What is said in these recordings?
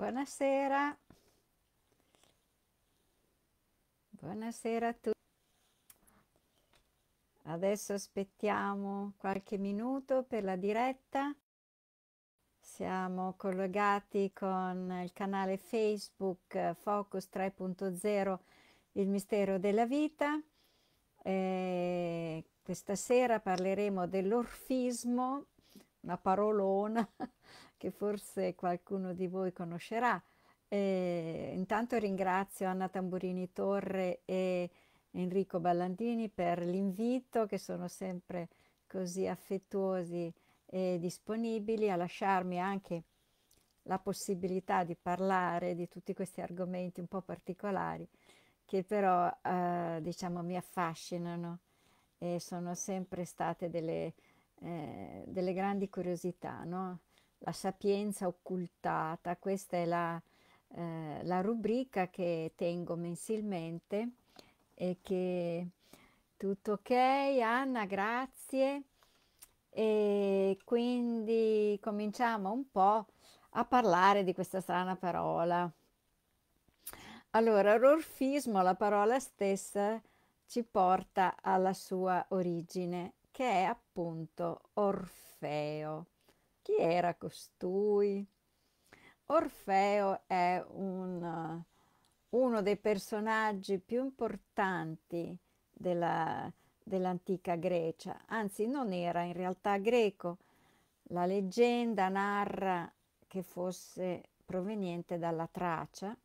Buonasera. Buonasera a tutti. Adesso aspettiamo qualche minuto per la diretta. Siamo collegati con il canale Facebook eh, Focus 3.0 Il mistero della vita. E questa sera parleremo dell'orfismo, una parolona che forse qualcuno di voi conoscerà. E eh, intanto ringrazio Anna Tamburini Torre e Enrico Ballandini per l'invito, che sono sempre così affettuosi e disponibili a lasciarmi anche la possibilità di parlare di tutti questi argomenti un po' particolari che però eh, diciamo mi affascinano e sono sempre state delle, eh, delle grandi curiosità, no? la sapienza occultata. Questa è la, eh, la rubrica che tengo mensilmente e che tutto ok, Anna, grazie. E quindi cominciamo un po' a parlare di questa strana parola. Allora, l'orfismo, la parola stessa, ci porta alla sua origine, che è appunto Orfeo. Chi era costui? Orfeo è un, uno dei personaggi più importanti della, dell'antica Grecia, anzi non era in realtà greco. La leggenda narra che fosse proveniente dalla Tracia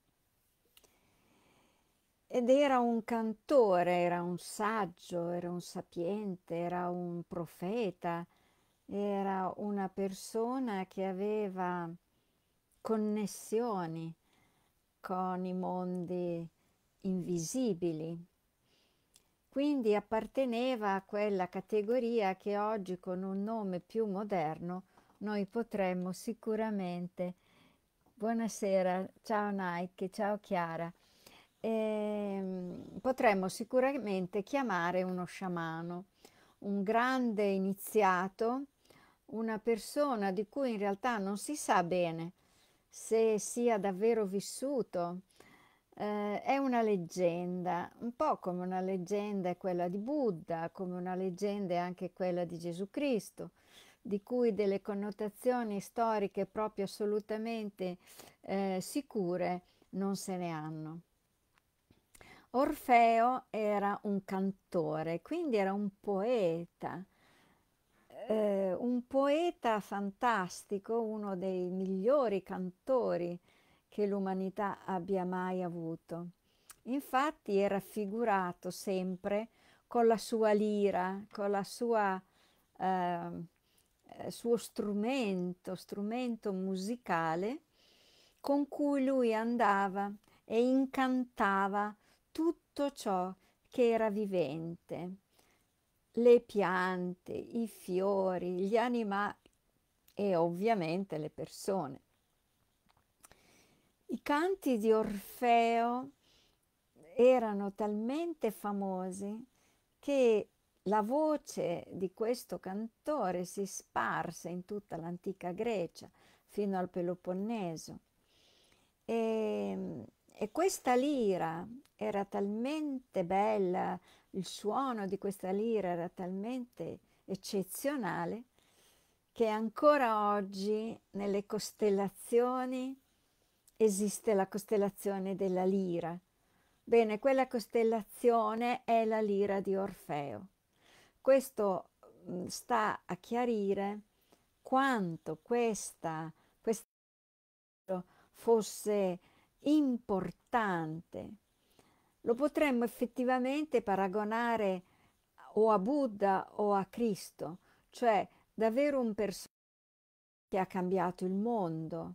ed era un cantore, era un saggio, era un sapiente, era un profeta, era una persona che aveva connessioni con i mondi invisibili. Quindi apparteneva a quella categoria che oggi con un nome più moderno noi potremmo sicuramente. Buonasera, ciao Nike, ciao Chiara. E, ehm, potremmo sicuramente chiamare uno sciamano, un grande iniziato una persona di cui in realtà non si sa bene se sia davvero vissuto. Eh, è una leggenda, un po' come una leggenda è quella di Buddha, come una leggenda è anche quella di Gesù Cristo, di cui delle connotazioni storiche proprio assolutamente eh, sicure non se ne hanno. Orfeo era un cantore, quindi era un poeta, eh, un poeta fantastico, uno dei migliori cantori che l'umanità abbia mai avuto. Infatti è raffigurato sempre con la sua lira, con il ehm, eh, suo strumento, strumento musicale con cui lui andava e incantava tutto ciò che era vivente le piante, i fiori, gli animali e ovviamente le persone. I canti di Orfeo erano talmente famosi che la voce di questo cantore si sparse in tutta l'antica Grecia fino al Peloponneso. E ehm, e questa lira era talmente bella, il suono di questa lira era talmente eccezionale che ancora oggi nelle costellazioni esiste la costellazione della lira. Bene, quella costellazione è la lira di Orfeo. Questo mm, sta a chiarire quanto questa, questa fosse importante. Lo potremmo effettivamente paragonare o a Buddha o a Cristo, cioè davvero un personaggio che ha cambiato il mondo,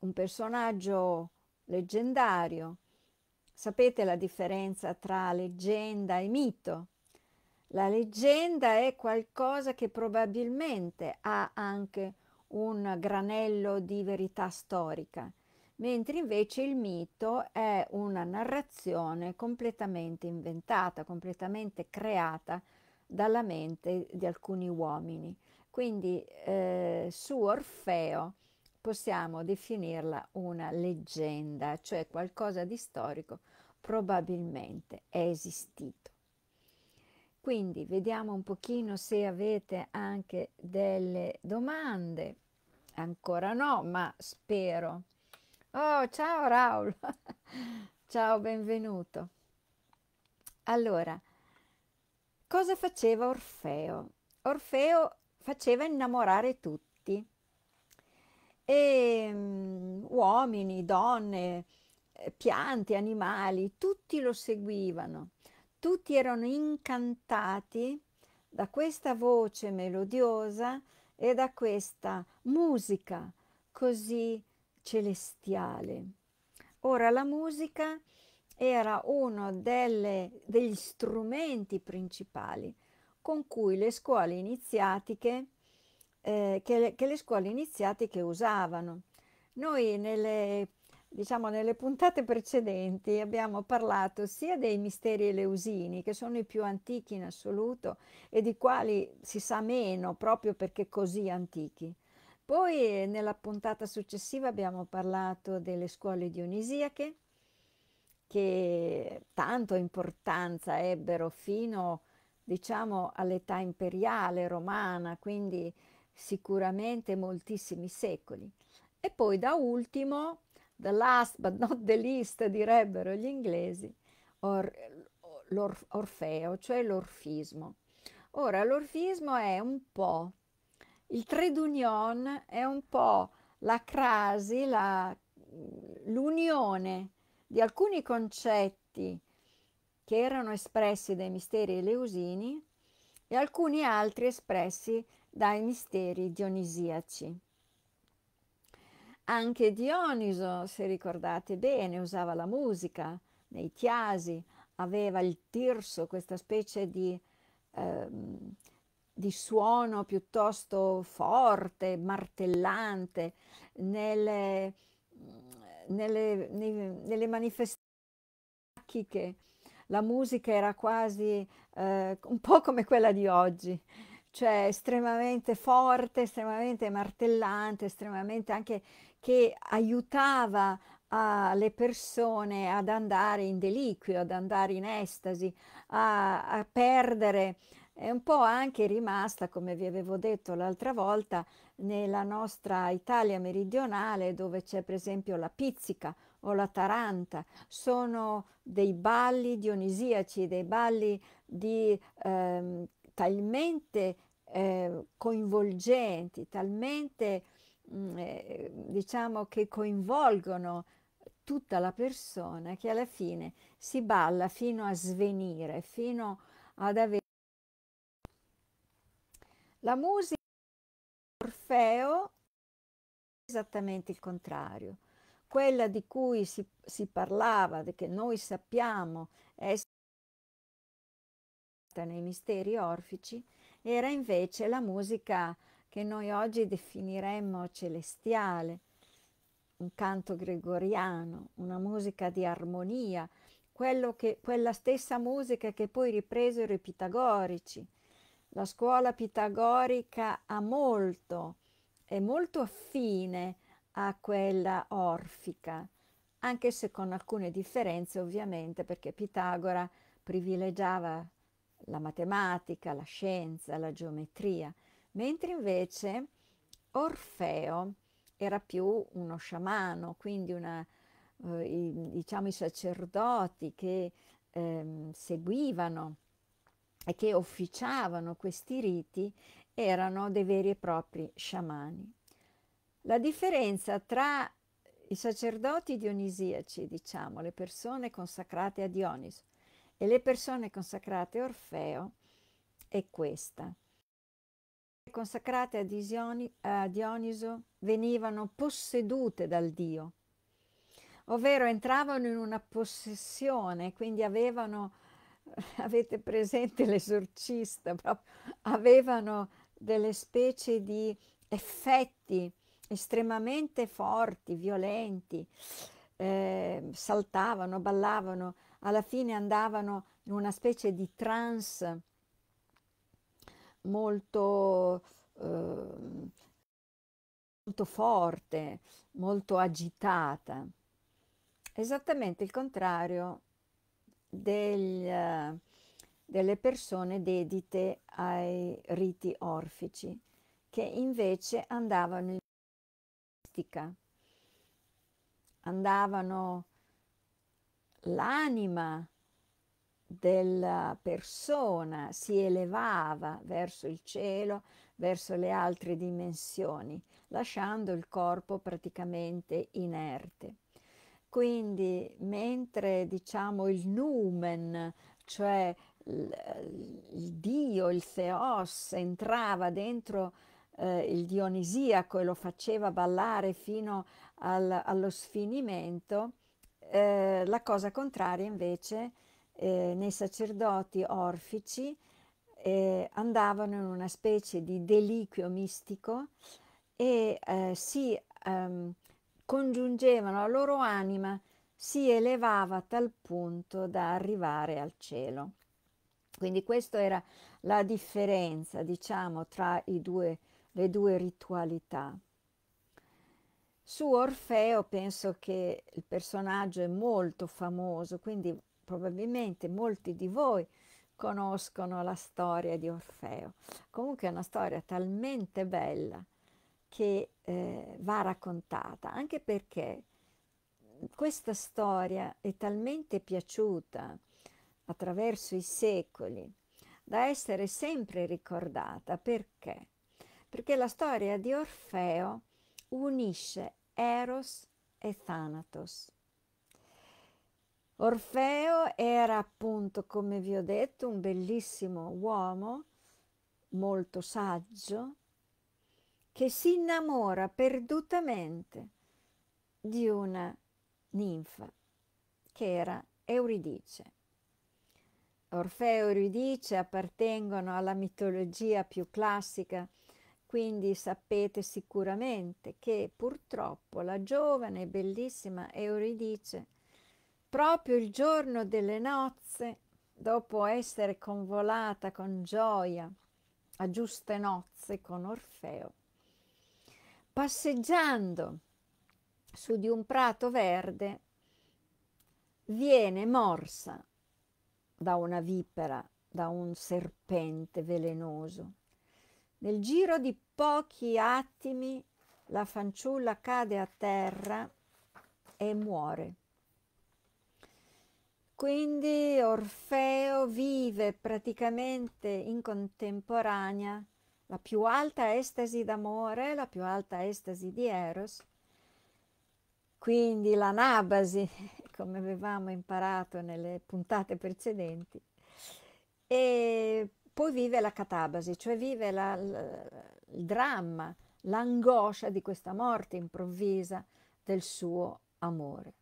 un personaggio leggendario. Sapete la differenza tra leggenda e mito? La leggenda è qualcosa che probabilmente ha anche un granello di verità storica mentre invece il mito è una narrazione completamente inventata, completamente creata dalla mente di alcuni uomini. Quindi eh, su Orfeo possiamo definirla una leggenda, cioè qualcosa di storico probabilmente è esistito. Quindi vediamo un pochino se avete anche delle domande. Ancora no, ma spero. Oh, ciao Raul. ciao, benvenuto. Allora, cosa faceva Orfeo? Orfeo faceva innamorare tutti, e, um, uomini, donne, eh, piante, animali, tutti lo seguivano, tutti erano incantati da questa voce melodiosa e da questa musica così celestiale. Ora la musica era uno delle, degli strumenti principali con cui le scuole iniziatiche, eh, che, le, che le scuole iniziatiche usavano. Noi nelle diciamo nelle puntate precedenti abbiamo parlato sia dei misteri eleusini che sono i più antichi in assoluto e di quali si sa meno proprio perché così antichi poi nella puntata successiva abbiamo parlato delle scuole dionisiache che tanto importanza ebbero fino diciamo all'età imperiale romana, quindi sicuramente moltissimi secoli. E poi da ultimo, the last but not the least direbbero gli inglesi, or, l'orfeo, cioè l'orfismo. Ora l'orfismo è un po' Il trade union è un po' la crasi, la, mm, l'unione di alcuni concetti che erano espressi dai misteri eleusini e alcuni altri espressi dai misteri dionisiaci. Anche Dioniso, se ricordate bene, usava la musica nei chiasi, aveva il tirso, questa specie di ehm, di suono piuttosto forte, martellante, nelle, nelle, nei, nelle manifestazioni la musica era quasi eh, un po' come quella di oggi, cioè estremamente forte, estremamente martellante, estremamente anche che aiutava le persone ad andare in deliquio, ad andare in estasi, a, a perdere è un po' anche rimasta, come vi avevo detto l'altra volta, nella nostra Italia meridionale dove c'è per esempio la pizzica o la taranta, sono dei balli dionisiaci, dei balli di, eh, talmente eh, coinvolgenti, talmente mm, eh, diciamo che coinvolgono tutta la persona che alla fine si balla fino a svenire, fino ad avere la musica di Orfeo è esattamente il contrario. Quella di cui si, si parlava, che noi sappiamo essere nei misteri orfici, era invece la musica che noi oggi definiremmo celestiale, un canto gregoriano, una musica di armonia, che, quella stessa musica che poi ripresero i pitagorici, la scuola pitagorica ha molto, è molto affine a quella orfica, anche se con alcune differenze ovviamente, perché Pitagora privilegiava la matematica, la scienza, la geometria, mentre invece Orfeo era più uno sciamano, quindi una, eh, i, diciamo i sacerdoti che ehm, seguivano e che officiavano questi riti erano dei veri e propri sciamani. La differenza tra i sacerdoti dionisiaci, diciamo, le persone consacrate a Dioniso e le persone consacrate a Orfeo è questa. Le consacrate a Dioniso venivano possedute dal dio, ovvero entravano in una possessione, quindi avevano avete presente l'esorcista, avevano delle specie di effetti estremamente forti, violenti, eh, saltavano, ballavano, alla fine andavano in una specie di trance molto, eh, molto forte, molto agitata. Esattamente il contrario del, delle persone dedite ai riti orfici, che invece andavano in mistica, andavano l'anima della persona si elevava verso il cielo, verso le altre dimensioni, lasciando il corpo praticamente inerte. Quindi mentre diciamo il numen, cioè il Dio, il Theos, entrava dentro eh, il Dionisiaco e lo faceva ballare fino al, allo sfinimento, eh, la cosa contraria invece eh, nei sacerdoti orfici eh, andavano in una specie di deliquio mistico e eh, si ehm, congiungevano la loro anima, si elevava a tal punto da arrivare al cielo. Quindi questa era la differenza, diciamo, tra due, le due ritualità. Su Orfeo penso che il personaggio è molto famoso, quindi probabilmente molti di voi conoscono la storia di Orfeo. Comunque è una storia talmente bella che eh, va raccontata, anche perché questa storia è talmente piaciuta attraverso i secoli da essere sempre ricordata. Perché? Perché la storia di Orfeo unisce Eros e Thanatos. Orfeo era appunto, come vi ho detto, un bellissimo uomo, molto saggio, che si innamora perdutamente di una ninfa che era Euridice. Orfeo e Euridice appartengono alla mitologia più classica, quindi sapete sicuramente che purtroppo la giovane e bellissima Euridice, proprio il giorno delle nozze, dopo essere convolata con gioia a giuste nozze con Orfeo, passeggiando su di un prato verde, viene morsa da una vipera, da un serpente velenoso. Nel giro di pochi attimi la fanciulla cade a terra e muore. Quindi Orfeo vive praticamente in contemporanea la più alta estasi d'amore, la più alta estasi di Eros, quindi l'anabasi, come avevamo imparato nelle puntate precedenti, e poi vive la catabasi, cioè vive la, la, il dramma, l'angoscia di questa morte improvvisa del suo amore.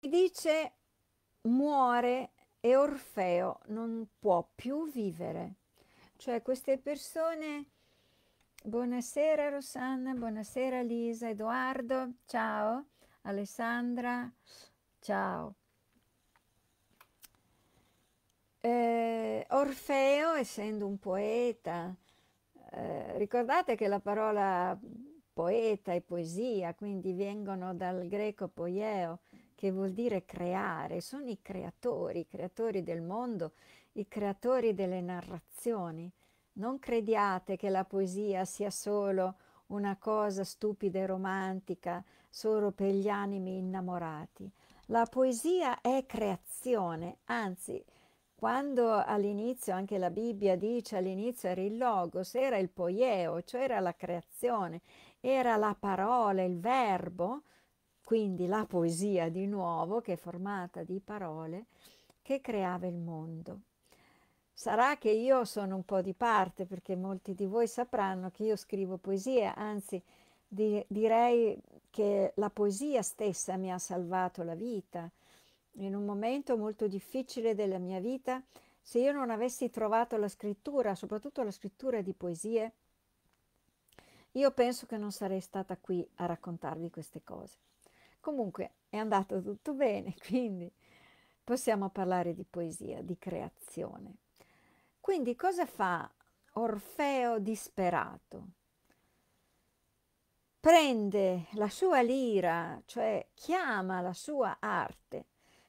E dice muore e Orfeo non può più vivere. Cioè queste persone, buonasera Rosanna, buonasera Lisa, Edoardo, ciao, Alessandra, ciao. Eh, Orfeo, essendo un poeta, eh, ricordate che la parola poeta e poesia, quindi vengono dal greco poieo, che vuol dire creare, sono i creatori, i creatori del mondo i creatori delle narrazioni, non crediate che la poesia sia solo una cosa stupida e romantica, solo per gli animi innamorati. La poesia è creazione, anzi, quando all'inizio anche la Bibbia dice all'inizio era il logos, era il poieo, cioè era la creazione, era la parola, il verbo, quindi la poesia di nuovo che è formata di parole che creava il mondo. Sarà che io sono un po' di parte perché molti di voi sapranno che io scrivo poesie, anzi di, direi che la poesia stessa mi ha salvato la vita. In un momento molto difficile della mia vita, se io non avessi trovato la scrittura, soprattutto la scrittura di poesie, io penso che non sarei stata qui a raccontarvi queste cose. Comunque è andato tutto bene, quindi possiamo parlare di poesia, di creazione. Quindi cosa fa Orfeo disperato? Prende la sua lira, cioè chiama la sua arte,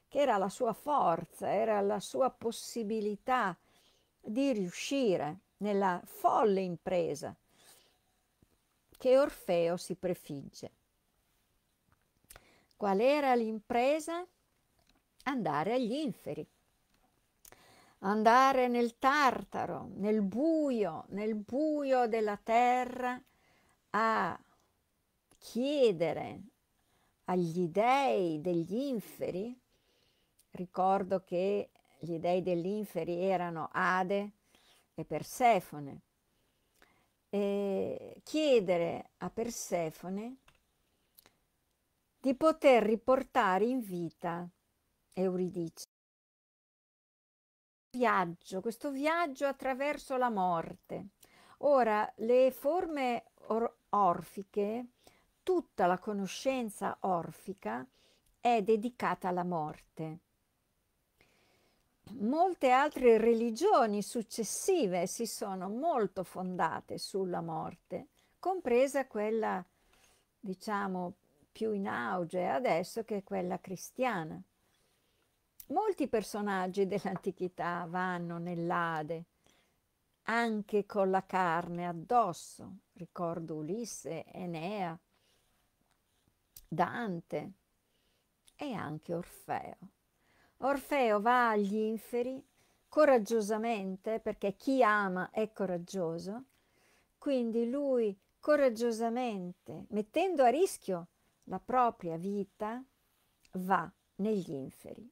che era la sua forza, era la sua possibilità di riuscire nella folle impresa che Orfeo si prefigge. Qual era l'impresa? Andare agli inferi, andare nel Tartaro, nel buio, nel buio della terra, a chiedere agli dei degli inferi, ricordo che gli dei degli inferi erano Ade e Persefone, e chiedere a Persefone di poter riportare in vita Euridice viaggio, questo viaggio attraverso la morte. Ora, le forme or- orfiche, tutta la conoscenza orfica è dedicata alla morte. Molte altre religioni successive si sono molto fondate sulla morte, compresa quella, diciamo, più in auge adesso che è quella cristiana. Molti personaggi dell'antichità vanno nell'Ade, anche con la carne addosso. Ricordo Ulisse, Enea, Dante e anche Orfeo. Orfeo va agli inferi coraggiosamente, perché chi ama è coraggioso, quindi lui coraggiosamente, mettendo a rischio la propria vita, va negli inferi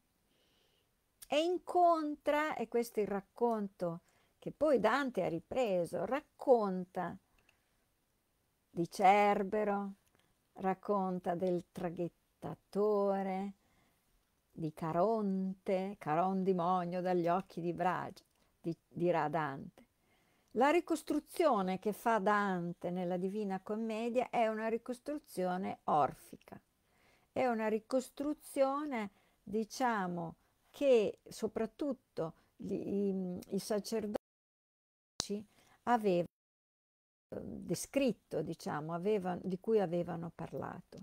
e incontra, e questo è il racconto che poi Dante ha ripreso, racconta di Cerbero, racconta del traghettatore, di Caronte, Caron dimonio dagli occhi di Bragia, di, dirà Dante. La ricostruzione che fa Dante nella Divina Commedia è una ricostruzione orfica, è una ricostruzione, diciamo, che soprattutto i, i sacerdoti avevano ehm, descritto, diciamo, avevano, di cui avevano parlato.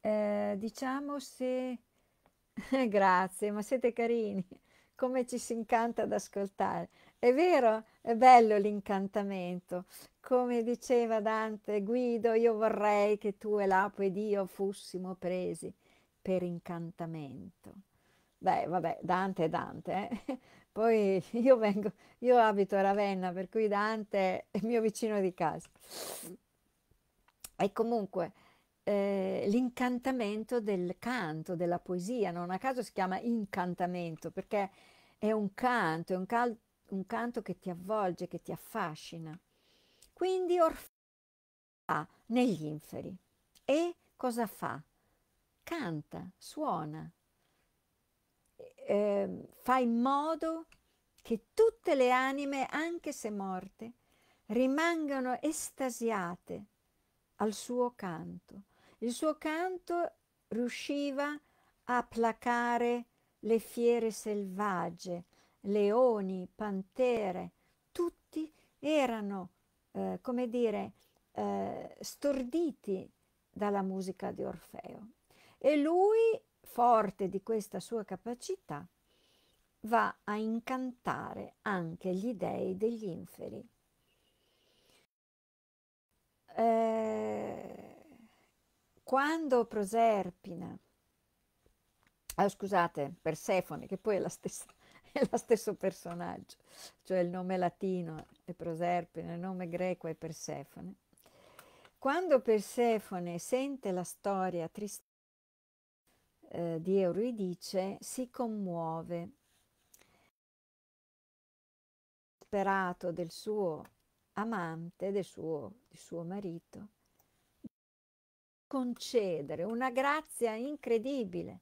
Eh, diciamo se... Grazie, ma siete carini, come ci si incanta ad ascoltare. È vero, è bello l'incantamento. Come diceva Dante, Guido, io vorrei che tu e l'apo ed io fossimo presi per incantamento. Beh, vabbè, Dante è Dante. eh. Poi io vengo, io abito a Ravenna, per cui Dante è il mio vicino di casa. E comunque eh, l'incantamento del canto, della poesia, non a caso si chiama incantamento, perché è un canto, è un, cal- un canto che ti avvolge, che ti affascina. Quindi Orfeo fa negli inferi. E cosa fa? Canta, suona, eh, fa in modo che tutte le anime, anche se morte, rimangano estasiate al suo canto. Il suo canto riusciva a placare le fiere selvagge, leoni, pantere, tutti erano, eh, come dire, eh, storditi dalla musica di Orfeo. E lui forte di questa sua capacità, va a incantare anche gli dei degli inferi. Eh, quando Proserpina, oh, scusate, Persefone, che poi è, la stessa, è lo stesso personaggio, cioè il nome latino è Proserpina, il nome greco è Persefone. Quando Persefone sente la storia triste eh, di Euridice si commuove, sperato del suo amante, del suo, del suo marito, concedere una grazia incredibile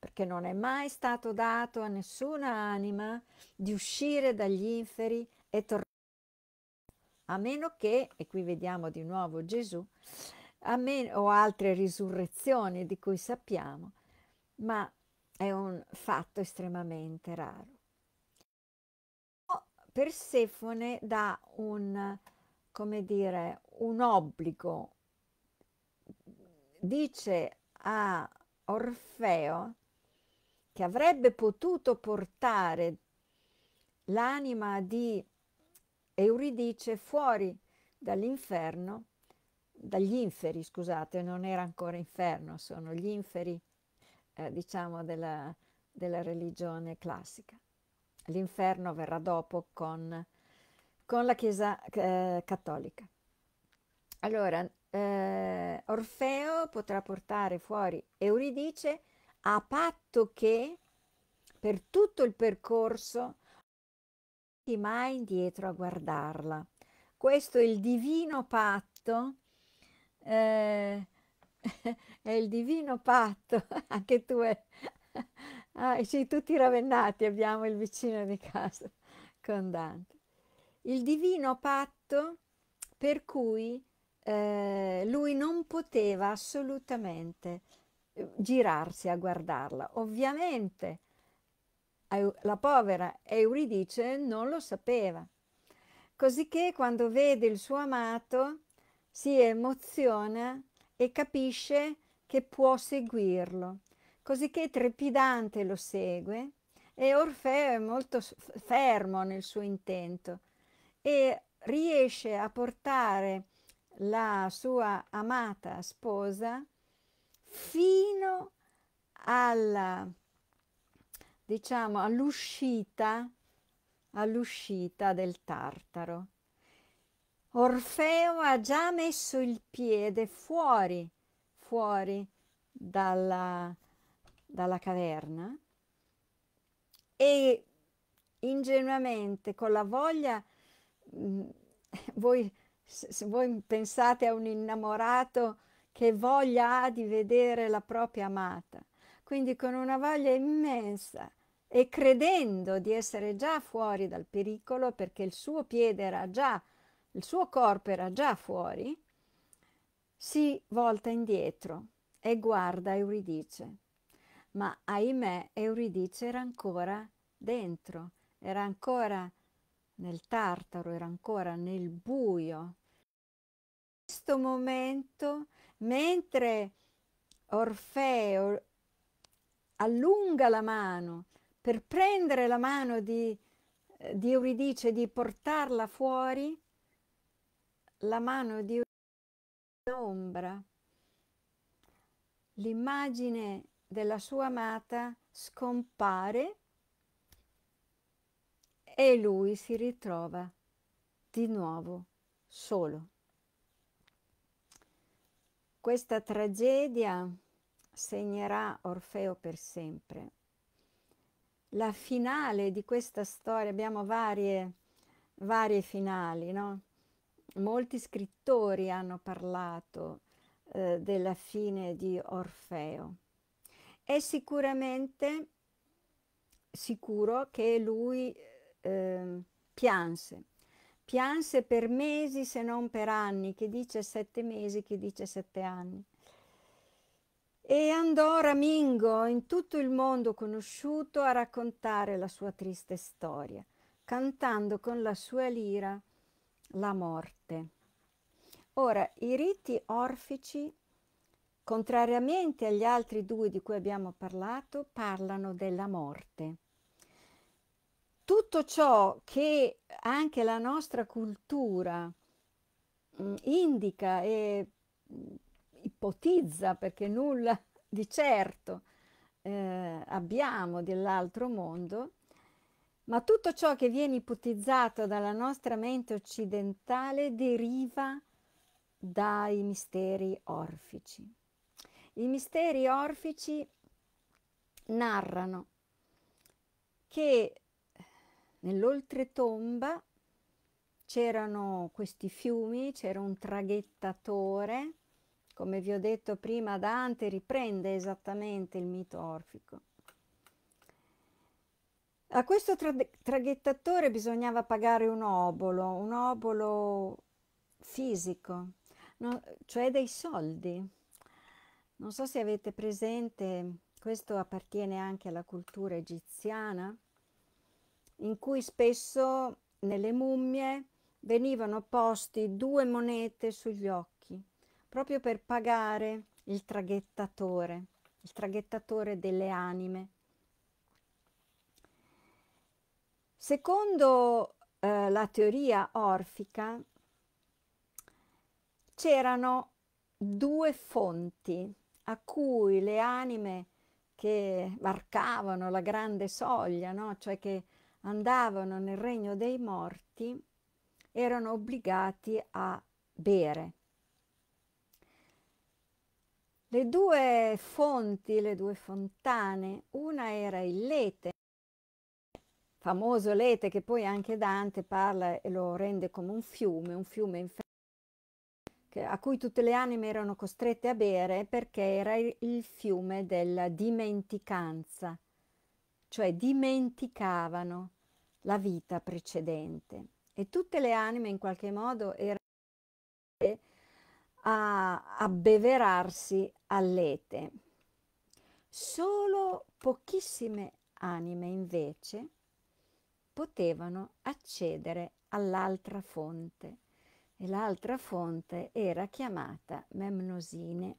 perché non è mai stato dato a nessuna anima di uscire dagli inferi e tornare, a meno che, e qui vediamo di nuovo Gesù, a meno, o altre risurrezioni di cui sappiamo, ma è un fatto estremamente raro. Persefone dà un, come dire, un obbligo, dice a Orfeo che avrebbe potuto portare l'anima di Euridice fuori dall'inferno, dagli inferi, scusate, non era ancora inferno, sono gli inferi eh, diciamo, della, della, religione classica. L'inferno verrà dopo con, con la Chiesa eh, cattolica. Allora, eh, Orfeo potrà portare fuori Euridice a patto che per tutto il percorso non mai indietro a guardarla. Questo è il divino patto eh, è il divino patto, anche tu è... ah, sì, tutti ravennati abbiamo il vicino di casa con Dante. Il divino patto per cui eh, lui non poteva assolutamente eh, girarsi a guardarla. Ovviamente la povera Euridice non lo sapeva. Cosicché quando vede il suo amato si emoziona e capisce che può seguirlo. Cosicché trepidante lo segue e Orfeo è molto fermo nel suo intento e riesce a portare la sua amata sposa fino alla diciamo all'uscita all'uscita del Tartaro. Orfeo ha già messo il piede fuori, fuori dalla, dalla caverna e ingenuamente, con la voglia, mm, voi, se voi pensate a un innamorato che voglia ha di vedere la propria amata, quindi con una voglia immensa e credendo di essere già fuori dal pericolo perché il suo piede era già fuori il suo corpo era già fuori, si volta indietro e guarda Euridice. Ma ahimè Euridice era ancora dentro, era ancora nel tartaro, era ancora nel buio. In questo momento, mentre Orfeo allunga la mano per prendere la mano di, eh, di Euridice e di portarla fuori, la mano di un'ombra. L'immagine della sua amata scompare e lui si ritrova di nuovo solo. Questa tragedia segnerà Orfeo per sempre. La finale di questa storia, abbiamo varie, varie finali, no? molti scrittori hanno parlato eh, della fine di Orfeo. È sicuramente sicuro che lui eh, pianse, pianse per mesi se non per anni, chi dice sette mesi, chi dice sette anni. E andò Ramingo in tutto il mondo conosciuto a raccontare la sua triste storia, cantando con la sua lira la morte. Ora, i riti orfici, contrariamente agli altri due di cui abbiamo parlato, parlano della morte. Tutto ciò che anche la nostra cultura mh, mm, indica e mh, mm, ipotizza, perché nulla di certo eh, abbiamo dell'altro mondo, ma tutto ciò che viene ipotizzato dalla nostra mente occidentale deriva dai misteri orfici. I misteri orfici narrano che nell'oltretomba c'erano questi fiumi, c'era un traghettatore, come vi ho detto prima Dante riprende esattamente il mito orfico, a questo tra- traghettatore bisognava pagare un obolo, un obolo fisico, no, cioè dei soldi. Non so se avete presente, questo appartiene anche alla cultura egiziana, in cui spesso nelle mummie venivano posti due monete sugli occhi, proprio per pagare il traghettatore, il traghettatore delle anime. Secondo eh, la teoria orfica c'erano due fonti a cui le anime che varcavano la grande soglia, no? cioè che andavano nel regno dei morti, erano obbligati a bere. Le due fonti, le due fontane, una era il Lete, famoso Lete che poi anche Dante parla e lo rende come un fiume, un fiume infernale a cui tutte le anime erano costrette a bere perché era il fiume della dimenticanza, cioè dimenticavano la vita precedente e tutte le anime in qualche modo erano a abbeverarsi all'ete. Solo pochissime anime invece potevano accedere all'altra fonte e l'altra fonte era chiamata Memnosine.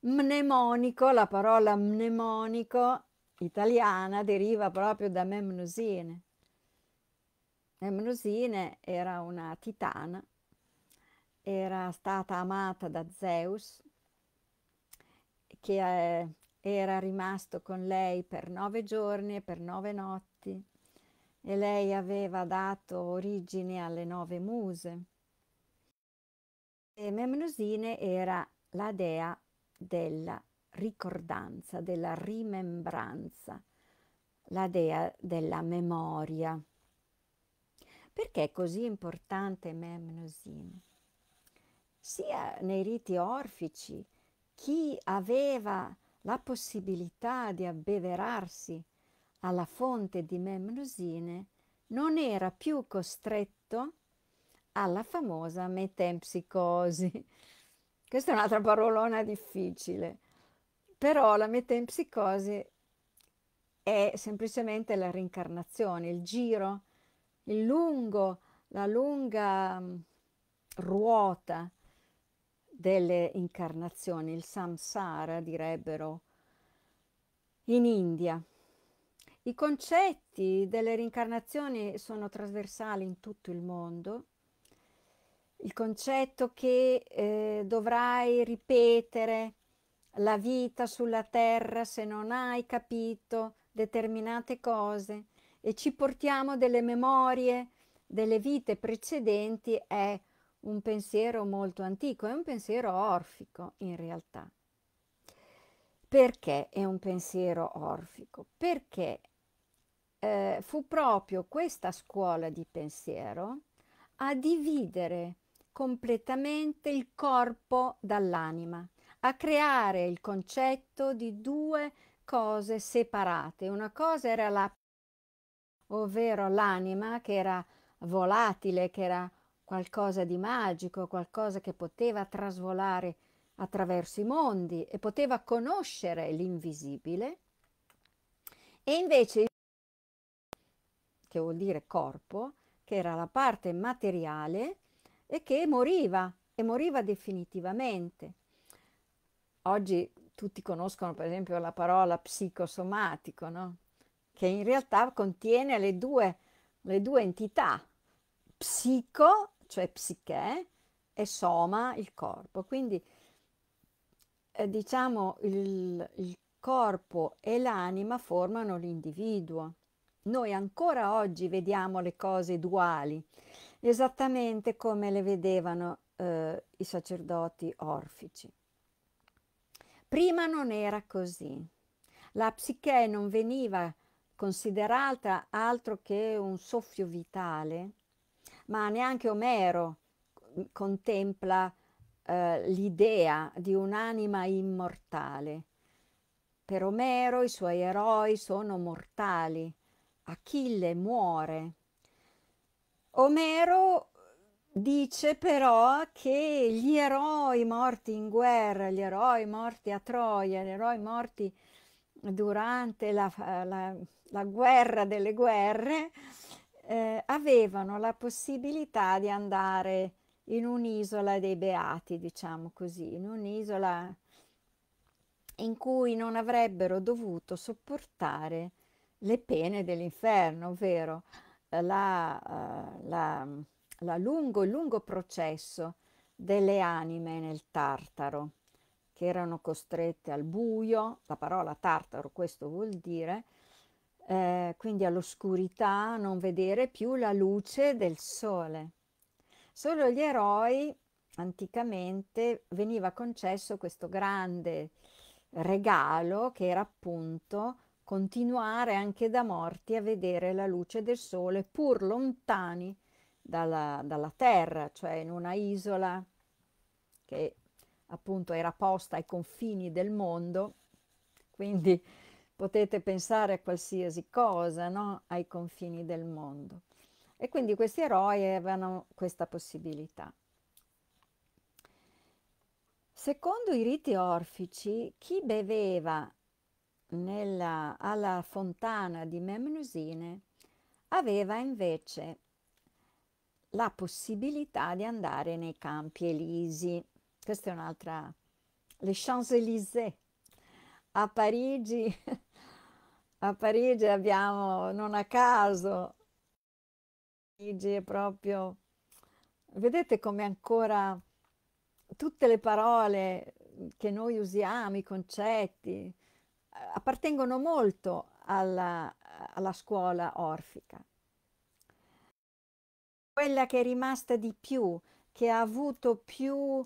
Mnemonico, la parola mnemonico italiana deriva proprio da Memnosine. Memnosine era una titana, era stata amata da Zeus, che eh, era rimasto con lei per nove giorni e per nove notti Nati e lei aveva dato origine alle nove muse. E Memnosine era la dea della ricordanza, della rimembranza, la dea della memoria. Perché è così importante Memnosine? Sia nei riti orfici, chi aveva la possibilità di abbeverarsi alla fonte di Memrusine, non era più costretto alla famosa metempsicosi. Questa è un'altra parolona difficile, però la metempsicosi è semplicemente la rincarnazione, il giro, il lungo, la lunga mm, ruota delle incarnazioni, il samsara direbbero in India. I concetti delle rincarnazioni sono trasversali in tutto il mondo. Il concetto che eh, dovrai ripetere la vita sulla terra se non hai capito determinate cose e ci portiamo delle memorie delle vite precedenti è un pensiero molto antico, è un pensiero orfico in realtà. Perché è un pensiero orfico? Perché eh, fu proprio questa scuola di pensiero a dividere completamente il corpo dall'anima, a creare il concetto di due cose separate. Una cosa era la ovvero l'anima che era volatile, che era qualcosa di magico, qualcosa che poteva trasvolare attraverso i mondi e poteva conoscere l'invisibile. E invece che vuol dire corpo, che era la parte materiale e che moriva, e moriva definitivamente. Oggi tutti conoscono per esempio la parola psicosomatico, no? che in realtà contiene le due, le due entità, psico, cioè psiche, e soma, il corpo. Quindi eh, diciamo il, il corpo e l'anima formano l'individuo. Noi ancora oggi vediamo le cose duali, esattamente come le vedevano eh, i sacerdoti orfici. Prima non era così. La psiche non veniva considerata altro che un soffio vitale, ma neanche Omero contempla eh, l'idea di un'anima immortale. Per Omero i suoi eroi sono mortali, Achille muore. Omero dice però che gli eroi morti in guerra, gli eroi morti a Troia, gli eroi morti durante la, la, la guerra delle guerre, eh, avevano la possibilità di andare in un'isola dei beati, diciamo così, in un'isola in cui non avrebbero dovuto sopportare le pene dell'inferno, ovvero eh, la, eh, la, la lungo, il lungo processo delle anime nel Tartaro, che erano costrette al buio, la parola Tartaro questo vuol dire, eh, quindi all'oscurità, non vedere più la luce del sole. Solo gli eroi anticamente veniva concesso questo grande regalo che era appunto continuare anche da morti a vedere la luce del sole pur lontani dalla, dalla terra, cioè in una isola che appunto era posta ai confini del mondo, quindi potete pensare a qualsiasi cosa, no? ai confini del mondo. E quindi questi eroi avevano questa possibilità. Secondo i riti orfici, chi beveva nella, alla fontana di Memnusine aveva invece la possibilità di andare nei campi elisi. Questa è un'altra, le Champs-Élysées. A Parigi, a Parigi abbiamo, non a caso, Parigi è proprio, vedete come ancora tutte le parole che noi usiamo, i concetti, appartengono molto alla, alla scuola orfica. Quella che è rimasta di più, che ha avuto più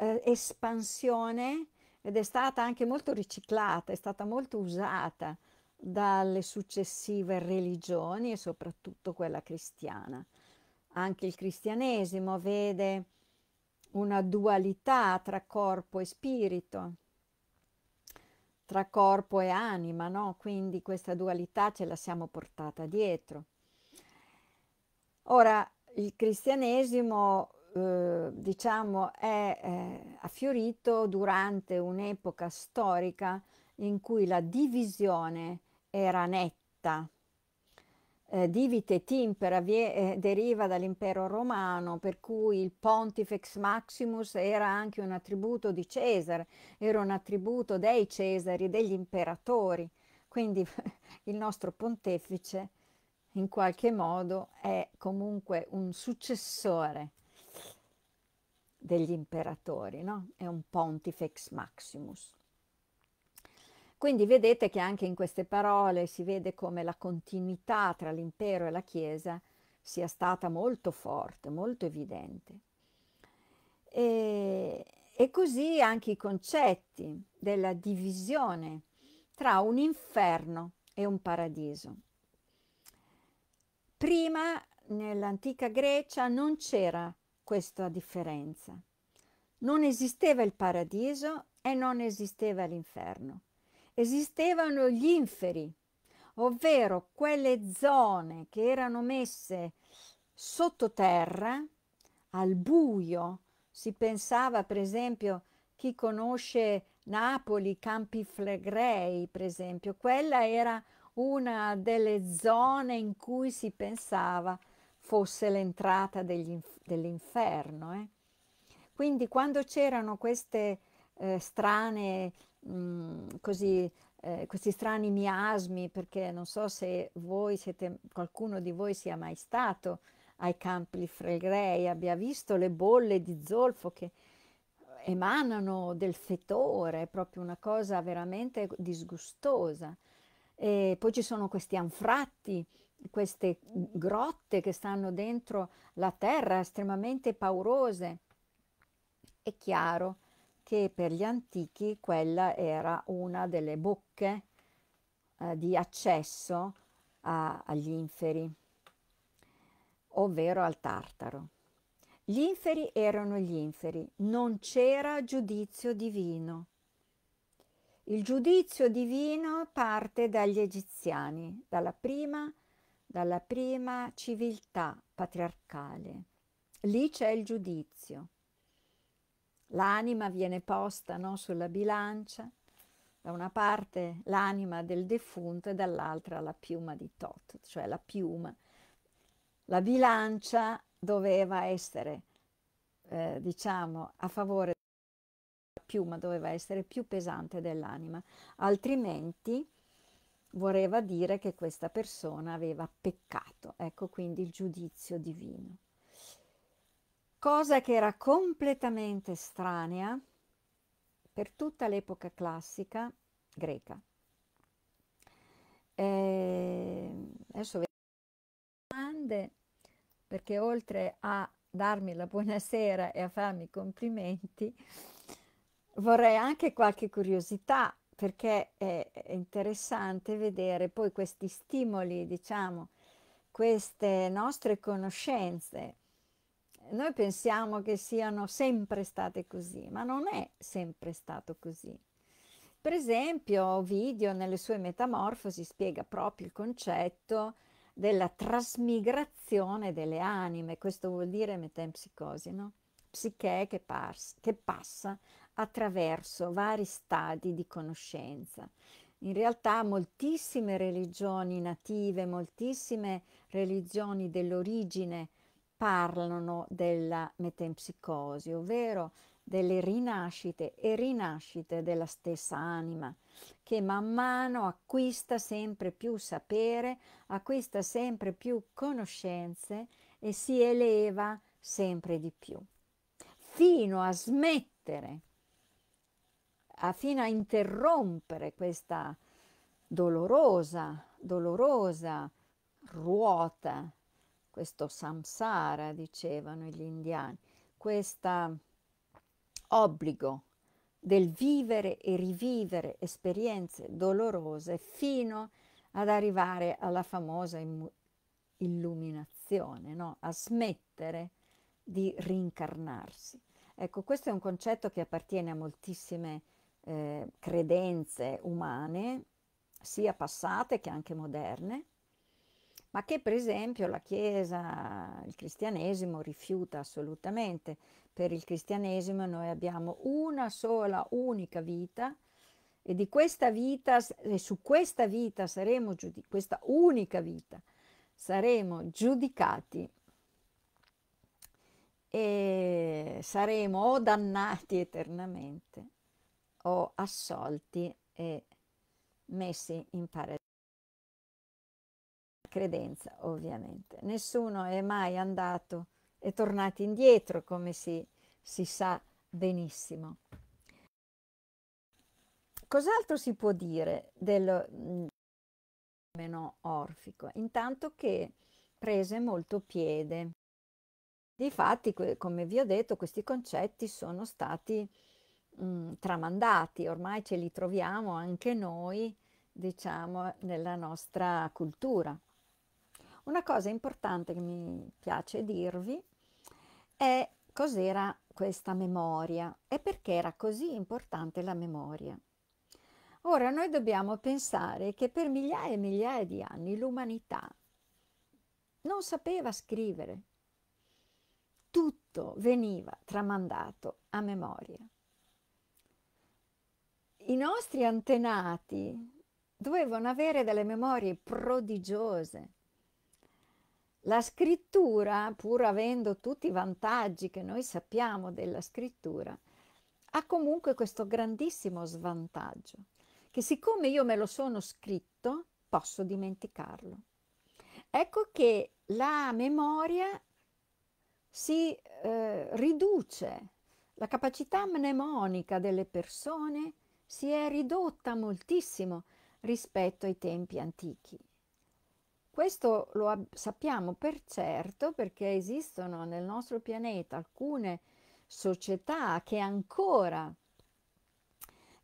eh, espansione ed è stata anche molto riciclata, è stata molto usata dalle successive religioni e soprattutto quella cristiana. Anche il cristianesimo vede una dualità tra corpo e spirito, tra corpo e anima, no? Quindi questa dualità ce la siamo portata dietro. Ora, il cristianesimo, eh, diciamo, è eh, affiorito durante un'epoca storica in cui la divisione era netta, eh, divite timpera vie, eh, deriva dall'impero romano, per cui il pontifex maximus era anche un attributo di Cesare, era un attributo dei Cesari, degli imperatori. Quindi il nostro pontefice in qualche modo è comunque un successore degli imperatori, no? È un pontifex maximus. Quindi vedete che anche in queste parole si vede come la continuità tra l'impero e la Chiesa sia stata molto forte, molto evidente. E, e così anche i concetti della divisione tra un inferno e un paradiso. Prima nell'antica Grecia non c'era questa differenza. Non esisteva il paradiso e non esisteva l'inferno esistevano gli inferi, ovvero quelle zone che erano messe sottoterra, al buio. Si pensava, per esempio, chi conosce Napoli, Campi Flegrei, per esempio, quella era una delle zone in cui si pensava fosse l'entrata dell'inferno. Eh. Quindi quando c'erano queste eh, strane così, eh, questi strani miasmi, perché non so se voi siete, qualcuno di voi sia mai stato ai campi Fregrei, abbia visto le bolle di zolfo che emanano del fetore, è proprio una cosa veramente disgustosa. E poi ci sono questi anfratti, queste grotte che stanno dentro la terra, estremamente paurose. È chiaro che per gli antichi quella era una delle bocche eh, di accesso a, agli inferi, ovvero al Tartaro. Gli inferi erano gli inferi, non c'era giudizio divino. Il giudizio divino parte dagli egiziani, dalla prima, dalla prima civiltà patriarcale. Lì c'è il giudizio. L'anima viene posta no, sulla bilancia, da una parte l'anima del defunto e dall'altra la piuma di Tot, cioè la piuma. La bilancia doveva essere, eh, diciamo, a favore della piuma, doveva essere più pesante dell'anima, altrimenti voleva dire che questa persona aveva peccato. Ecco quindi il giudizio divino cosa che era completamente strana per tutta l'epoca classica greca. E eh, adesso vediamo le domande perché oltre a darmi la buonasera e a farmi i complimenti, vorrei anche qualche curiosità perché è interessante vedere poi questi stimoli, diciamo, queste nostre conoscenze noi pensiamo che siano sempre state così, ma non è sempre stato così. Per esempio, Ovidio nelle sue Metamorfosi spiega proprio il concetto della trasmigrazione delle anime, questo vuol dire metempsicosi, no? Psiche che, pars- che passa attraverso vari stadi di conoscenza. In realtà moltissime religioni native, moltissime religioni dell'origine parlano della metempsicosi, ovvero delle rinascite e rinascite della stessa anima, che man mano acquista sempre più sapere, acquista sempre più conoscenze e si eleva sempre di più, fino a smettere, a, fino a interrompere questa dolorosa, dolorosa ruota questo samsara, dicevano gli indiani, questo obbligo del vivere e rivivere esperienze dolorose fino ad arrivare alla famosa illuminazione, no? a smettere di rincarnarsi. Ecco, questo è un concetto che appartiene a moltissime eh, credenze umane, sia passate che anche moderne, ma che per esempio la Chiesa, il cristianesimo rifiuta assolutamente. Per il cristianesimo noi abbiamo una sola, unica vita e di questa vita, e su questa vita saremo giudicati, questa unica vita, saremo giudicati e saremo o dannati eternamente o assolti e messi in paradiso credenza ovviamente. Nessuno è mai andato e tornato indietro come si, si sa benissimo. Cos'altro si può dire del mm, fenomeno orfico? Intanto che prese molto piede. Difatti, come vi ho detto, questi concetti sono stati mh, mm, tramandati, ormai ce li troviamo anche noi, diciamo, nella nostra cultura. Una cosa importante che mi piace dirvi è cos'era questa memoria e perché era così importante la memoria. Ora noi dobbiamo pensare che per migliaia e migliaia di anni l'umanità non sapeva scrivere. Tutto veniva tramandato a memoria. I nostri antenati dovevano avere delle memorie prodigiose la scrittura, pur avendo tutti i vantaggi che noi sappiamo della scrittura, ha comunque questo grandissimo svantaggio, che siccome io me lo sono scritto, posso dimenticarlo. Ecco che la memoria si eh, riduce, la capacità mnemonica delle persone si è ridotta moltissimo rispetto ai tempi antichi. Questo lo sappiamo per certo perché esistono nel nostro pianeta alcune società che ancora,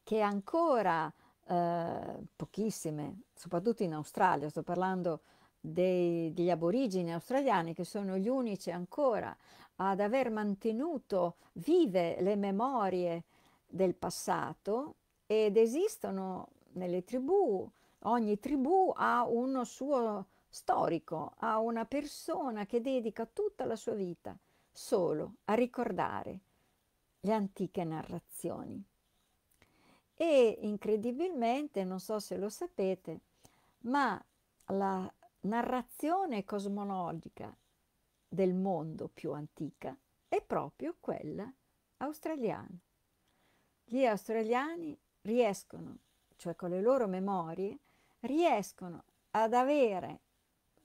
che ancora eh, pochissime, soprattutto in Australia, sto parlando dei, degli aborigini australiani che sono gli unici ancora ad aver mantenuto vive le memorie del passato ed esistono nelle tribù, ogni tribù ha uno suo storico a una persona che dedica tutta la sua vita solo a ricordare le antiche narrazioni. E incredibilmente, non so se lo sapete, ma la narrazione cosmologica del mondo più antica è proprio quella australiana. Gli australiani riescono, cioè con le loro memorie, riescono ad avere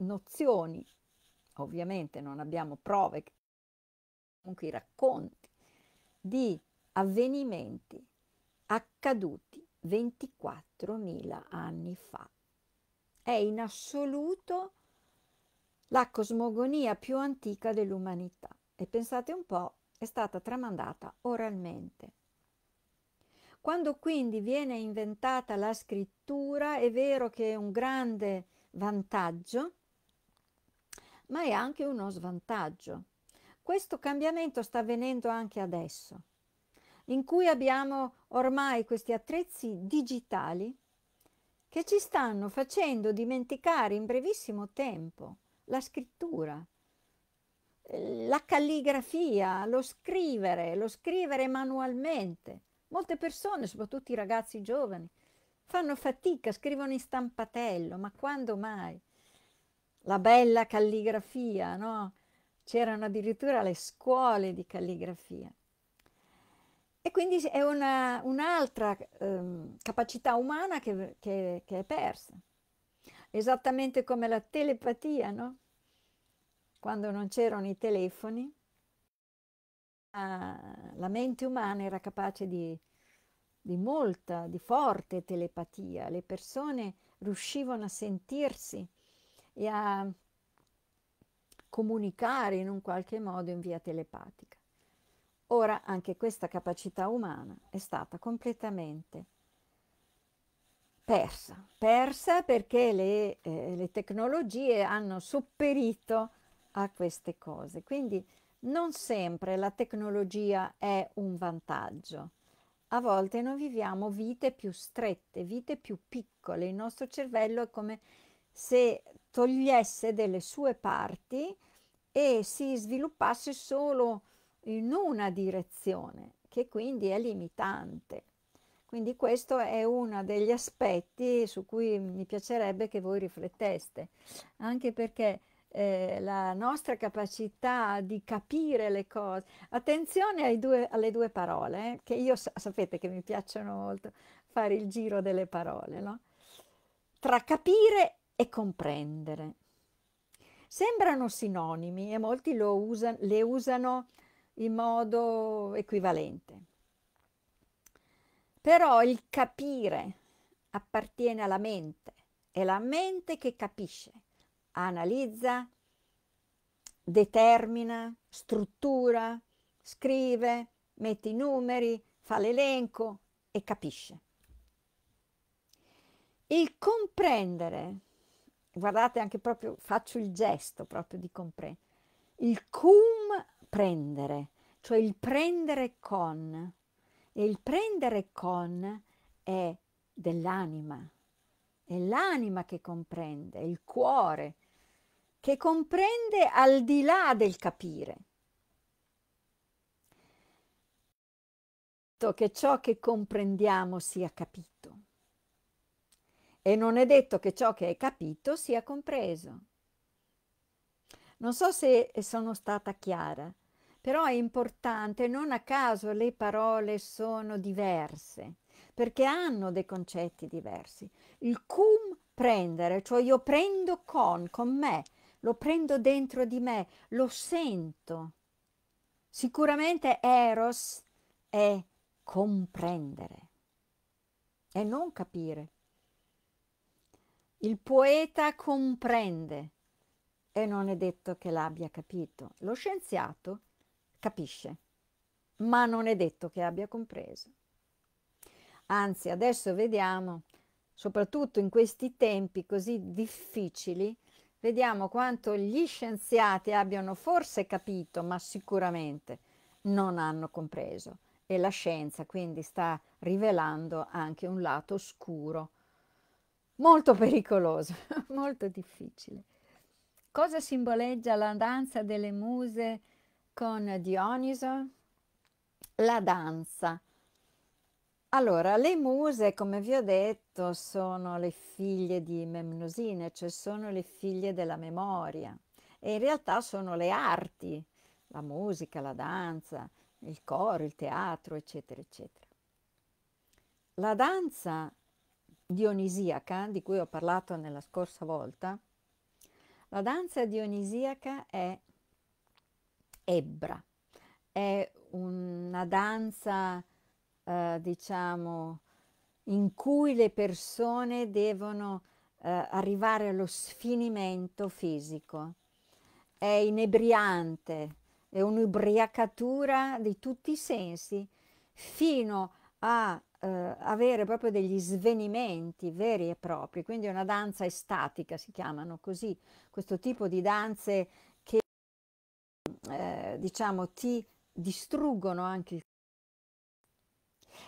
nozioni, ovviamente non abbiamo prove, comunque i racconti di avvenimenti accaduti 24.000 anni fa. È in assoluto la cosmogonia più antica dell'umanità e pensate un po', è stata tramandata oralmente. Quando quindi viene inventata la scrittura, è vero che è un grande vantaggio ma è anche uno svantaggio. Questo cambiamento sta avvenendo anche adesso, in cui abbiamo ormai questi attrezzi digitali che ci stanno facendo dimenticare in brevissimo tempo la scrittura, la calligrafia, lo scrivere, lo scrivere manualmente. Molte persone, soprattutto i ragazzi giovani, fanno fatica, scrivono in stampatello, ma quando mai? la bella calligrafia, no? C'erano addirittura le scuole di calligrafia. E quindi è una, un'altra ehm, capacità umana che, che, che, è persa, esattamente come la telepatia, no? Quando non c'erano i telefoni, la, la mente umana era capace di, di molta, di forte telepatia, le persone riuscivano a sentirsi e a comunicare in un qualche modo in via telepatica. Ora anche questa capacità umana è stata completamente persa, persa perché le, eh, le tecnologie hanno sopperito a queste cose. Quindi non sempre la tecnologia è un vantaggio. A volte noi viviamo vite più strette, vite più piccole. Il nostro cervello è come se togliesse delle sue parti e si sviluppasse solo in una direzione, che quindi è limitante. Quindi questo è uno degli aspetti su cui mi piacerebbe che voi rifletteste, anche perché eh, la nostra capacità di capire le cose. Attenzione due, alle due parole, eh, che io sapete che mi piacciono molto fare il giro delle parole, no? Tra capire e comprendere. Sembrano sinonimi e molti lo usa, le usano in modo equivalente. Però il capire appartiene alla mente, è la mente che capisce, analizza, determina, struttura, scrive, mette i numeri, fa l'elenco e capisce. Il comprendere guardate anche proprio, faccio il gesto proprio di comprendere, il cum prendere, cioè il prendere con, e il prendere con è dell'anima, è l'anima che comprende, il cuore, che comprende al di là del capire. Che ciò che comprendiamo sia capito e non è detto che ciò che hai capito sia compreso. Non so se sono stata chiara, però è importante, non a caso le parole sono diverse, perché hanno dei concetti diversi. Il cum prendere, cioè io prendo con, con me, lo prendo dentro di me, lo sento. Sicuramente eros è comprendere e non capire. Il poeta comprende e non è detto che l'abbia capito. Lo scienziato capisce, ma non è detto che abbia compreso. Anzi, adesso vediamo, soprattutto in questi tempi così difficili, vediamo quanto gli scienziati abbiano forse capito, ma sicuramente non hanno compreso. E la scienza quindi sta rivelando anche un lato oscuro molto pericoloso, molto difficile. Cosa simboleggia la danza delle muse con Dioniso? La danza. Allora, le muse, come vi ho detto, sono le figlie di Memnosine, cioè sono le figlie della memoria e in realtà sono le arti, la musica, la danza, il coro, il teatro, eccetera, eccetera. La danza dionisiaca, di cui ho parlato nella scorsa volta, la danza dionisiaca è ebbra, è una danza, eh, diciamo, in cui le persone devono eh, arrivare allo sfinimento fisico. È inebriante, è un'ubriacatura di tutti i sensi, fino a eh, avere proprio degli svenimenti veri e propri, quindi una danza estatica, si chiamano così, questo tipo di danze che eh, diciamo ti distruggono anche il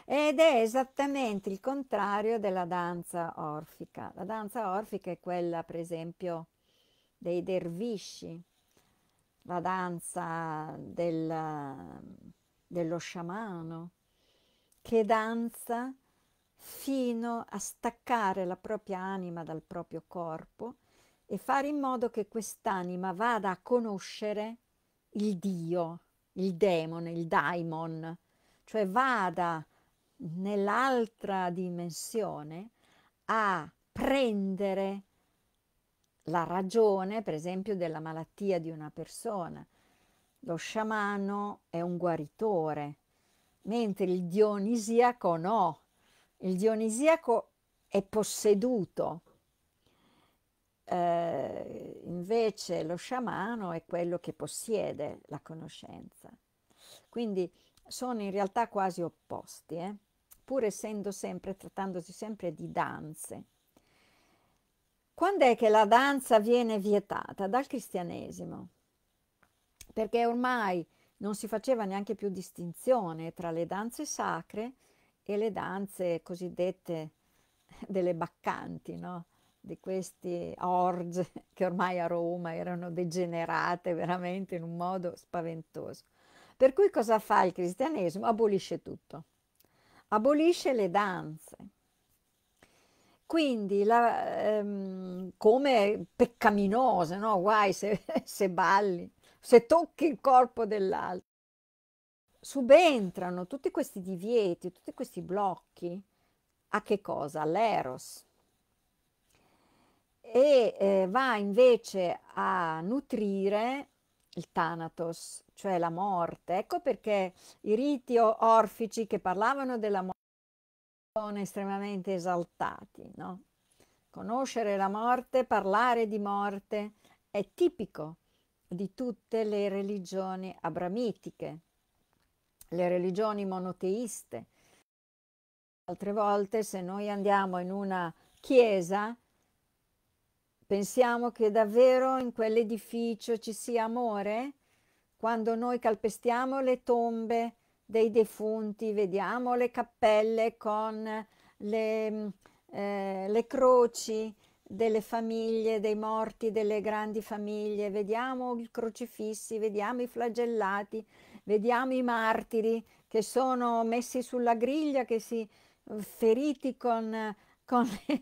ed è esattamente il contrario della danza orfica. La danza orfica è quella, per esempio, dei dervisci, la danza del, uhm, dello sciamano, che danza fino a staccare la propria anima dal proprio corpo e fare in modo che quest'anima vada a conoscere il Dio, il demone, il daimon, cioè vada nell'altra dimensione a prendere la ragione, per esempio, della malattia di una persona. Lo sciamano è un guaritore, mentre il dionisiaco no, il dionisiaco è posseduto, eh, invece lo sciamano è quello che possiede la conoscenza. Quindi sono in realtà quasi opposti, eh? pur essendo sempre, trattandosi sempre di danze. Quando è che la danza viene vietata? Dal cristianesimo, perché ormai non si faceva neanche più distinzione tra le danze sacre e le danze cosiddette delle baccanti, no? di queste orge che ormai a Roma erano degenerate veramente in un modo spaventoso. Per cui cosa fa il cristianesimo? Abolisce tutto, abolisce le danze. Quindi, la, ehm, come peccaminose, no? guai se, se balli se tocchi il corpo dell'altro. Subentrano tutti questi divieti, tutti questi blocchi a che cosa? All'eros. E eh, va invece a nutrire il Thanatos, cioè la morte. Ecco perché i riti orfici che parlavano della morte sono estremamente esaltati. No? Conoscere la morte, parlare di morte è tipico di tutte le religioni abramitiche, le religioni monoteiste. Altre volte se noi andiamo in una chiesa pensiamo che davvero in quell'edificio ci sia amore? Quando noi calpestiamo le tombe dei defunti, vediamo le cappelle con le, mm, eh, le croci, delle famiglie, dei morti, delle grandi famiglie, vediamo i crocifissi, vediamo i flagellati, vediamo i martiri che sono messi sulla griglia, che si eh, feriti con, con, le,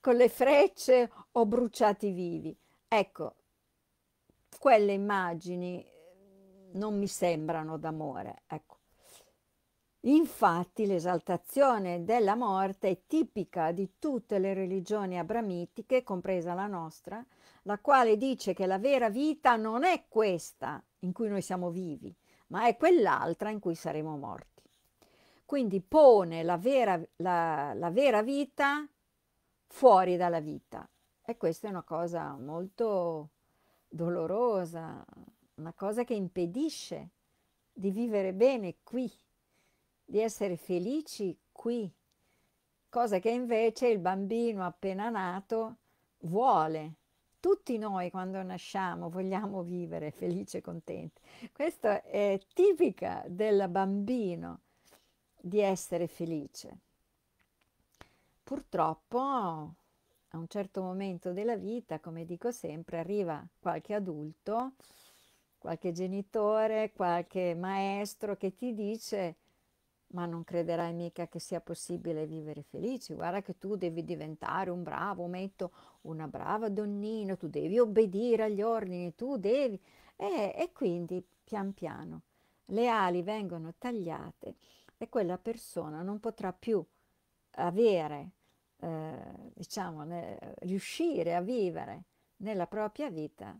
con le frecce o bruciati vivi. Ecco, quelle immagini eh, non mi sembrano d'amore. Ecco. Infatti l'esaltazione della morte è tipica di tutte le religioni abramitiche, compresa la nostra, la quale dice che la vera vita non è questa in cui noi siamo vivi, ma è quell'altra in cui saremo morti. Quindi pone la vera, la, la vera vita fuori dalla vita. E questa è una cosa molto dolorosa, una cosa che impedisce di vivere bene qui di essere felici qui, cosa che invece il bambino appena nato vuole. Tutti noi quando nasciamo vogliamo vivere felici e contenti. Questa è tipica del bambino di essere felice. Purtroppo a un certo momento della vita, come dico sempre, arriva qualche adulto, qualche genitore, qualche maestro che ti dice ma non crederai mica che sia possibile vivere felici. Guarda che tu devi diventare un bravo metto, una brava donnina, tu devi obbedire agli ordini, tu devi. E, e quindi pian piano le ali vengono tagliate e quella persona non potrà più avere, eh, diciamo, ne, riuscire a vivere nella propria vita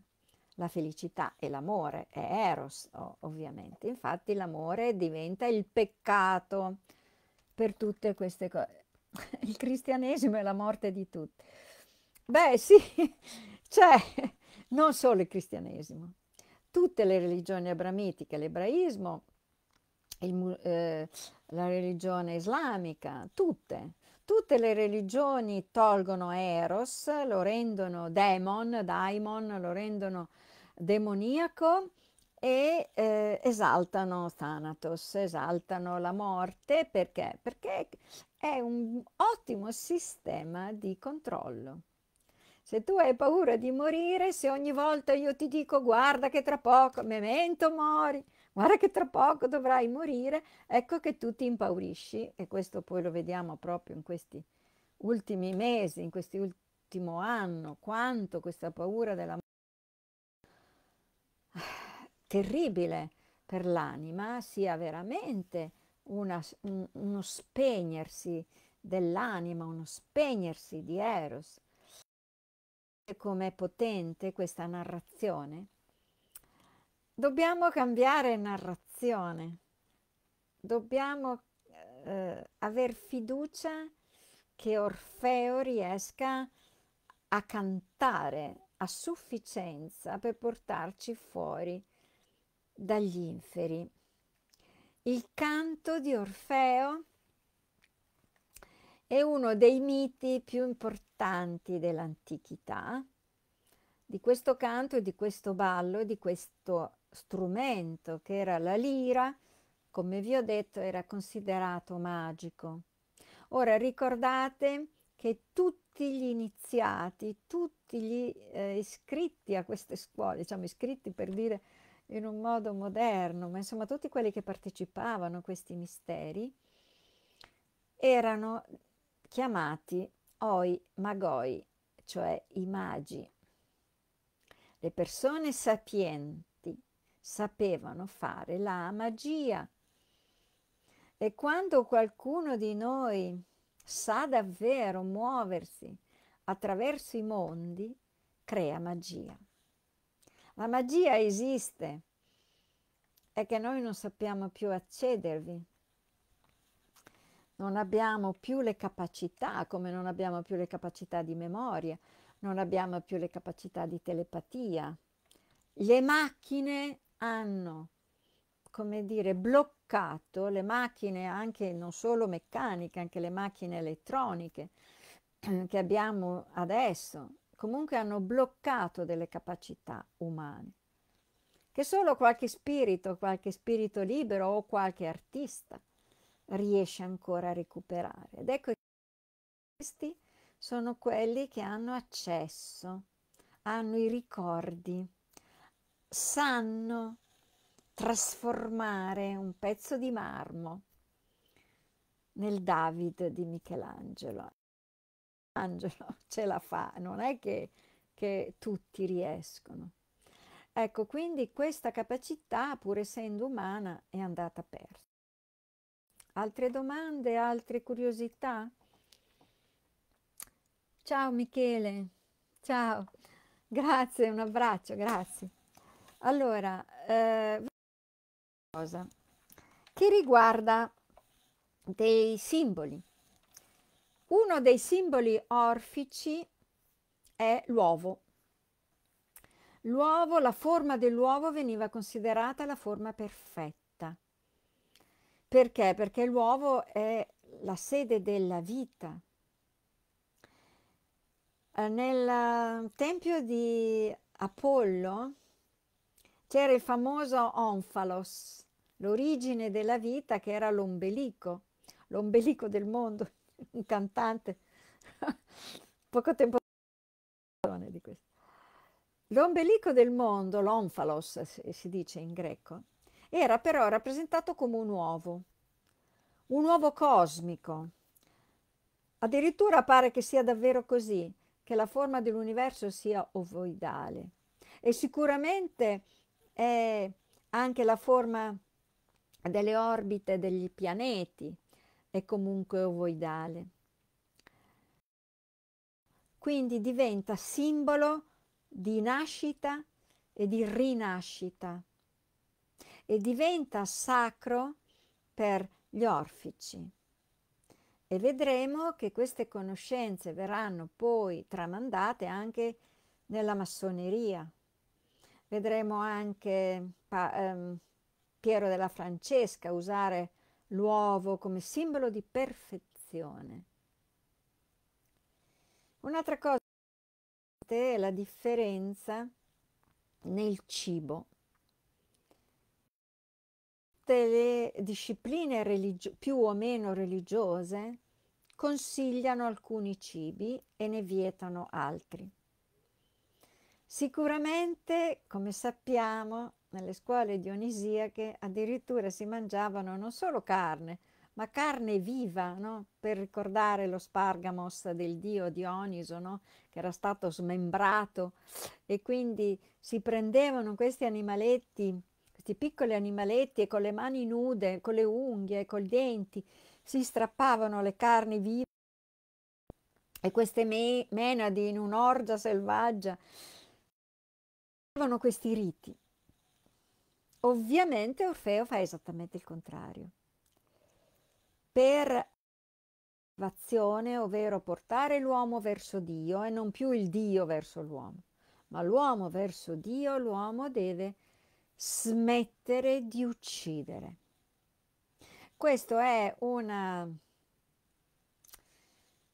la felicità e l'amore è eros, ovviamente. Infatti l'amore diventa il peccato per tutte queste cose. Il cristianesimo è la morte di tutti. Beh sì, cioè non solo il cristianesimo, tutte le religioni abramitiche, l'ebraismo, il, eh, la religione islamica, tutte, tutte le religioni tolgono eros, lo rendono demon, daimon, lo rendono demoniaco e eh, esaltano Thanatos, esaltano la morte perché? Perché è un ottimo sistema di controllo. Se tu hai paura di morire, se ogni volta io ti dico guarda che tra poco, memento mori, guarda che tra poco dovrai morire, ecco che tu ti impaurisci e questo poi lo vediamo proprio in questi ultimi mesi, in questi ultimi anno, quanto questa paura della morte terribile per l'anima sia veramente una, uno spegnersi dell'anima, uno spegnersi di Eros. Com'è potente questa narrazione? Dobbiamo cambiare narrazione, dobbiamo eh, aver fiducia che Orfeo riesca a cantare a sufficienza per portarci fuori dagli inferi. Il canto di Orfeo è uno dei miti più importanti dell'antichità. Di questo canto di questo ballo, di questo strumento che era la lira, come vi ho detto, era considerato magico. Ora ricordate che tutti gli iniziati, tutti gli eh, iscritti a queste scuole, diciamo iscritti per dire in un modo moderno, ma insomma tutti quelli che partecipavano a questi misteri, erano chiamati oi magoi, cioè i magi. Le persone sapienti sapevano fare la magia. E quando qualcuno di noi sa davvero muoversi attraverso i mondi, crea magia. La magia esiste, è che noi non sappiamo più accedervi, non abbiamo più le capacità, come non abbiamo più le capacità di memoria, non abbiamo più le capacità di telepatia. Le macchine hanno, come dire, bloccato toccato le macchine anche non solo meccaniche, anche le macchine elettroniche che abbiamo adesso, comunque hanno bloccato delle capacità umane che solo qualche spirito, qualche spirito libero o qualche artista riesce ancora a recuperare. Ed ecco che questi sono quelli che hanno accesso, hanno i ricordi, sanno trasformare un pezzo di marmo nel David di Michelangelo. Angelo ce la fa, non è che, che tutti riescono. Ecco, quindi questa capacità, pur essendo umana, è andata persa. Altre domande, altre curiosità? Ciao Michele, ciao, grazie, un abbraccio, grazie. Allora, eh, cosa che riguarda dei simboli. Uno dei simboli orfici è l'uovo. L'uovo, la forma dell'uovo veniva considerata la forma perfetta. Perché? Perché l'uovo è la sede della vita. Eh, nel tempio di Apollo c'era il famoso onfalos, l'origine della vita che era l'ombelico, l'ombelico del mondo, un cantante poco tempo di questo. L'ombelico del mondo, l'onfalos si dice in greco, era però rappresentato come un uovo, un uovo cosmico. Addirittura pare che sia davvero così, che la forma dell'universo sia ovoidale. E sicuramente è anche la forma delle orbite degli pianeti è comunque ovoidale. Quindi diventa simbolo di nascita e di rinascita e diventa sacro per gli orfici. E vedremo che queste conoscenze verranno poi tramandate anche nella massoneria. Vedremo anche pa, ehm, Piero della Francesca usare l'uovo come simbolo di perfezione. Un'altra cosa è la differenza nel cibo. Tutte le discipline religio- più o meno religiose consigliano alcuni cibi e ne vietano altri. Sicuramente, come sappiamo, nelle scuole dionisiache addirittura si mangiavano non solo carne, ma carne viva, no? per ricordare lo spargamos del dio Dioniso, no? che era stato smembrato, e quindi si prendevano questi animaletti, questi piccoli animaletti, e con le mani nude, con le unghie, con i denti, si strappavano le carni vive e queste menadi in un'orgia selvaggia questi riti. Ovviamente Orfeo fa esattamente il contrario. Per elevazione, ovvero portare l'uomo verso Dio e non più il Dio verso l'uomo, ma l'uomo verso Dio, l'uomo deve smettere di uccidere. Questo è una,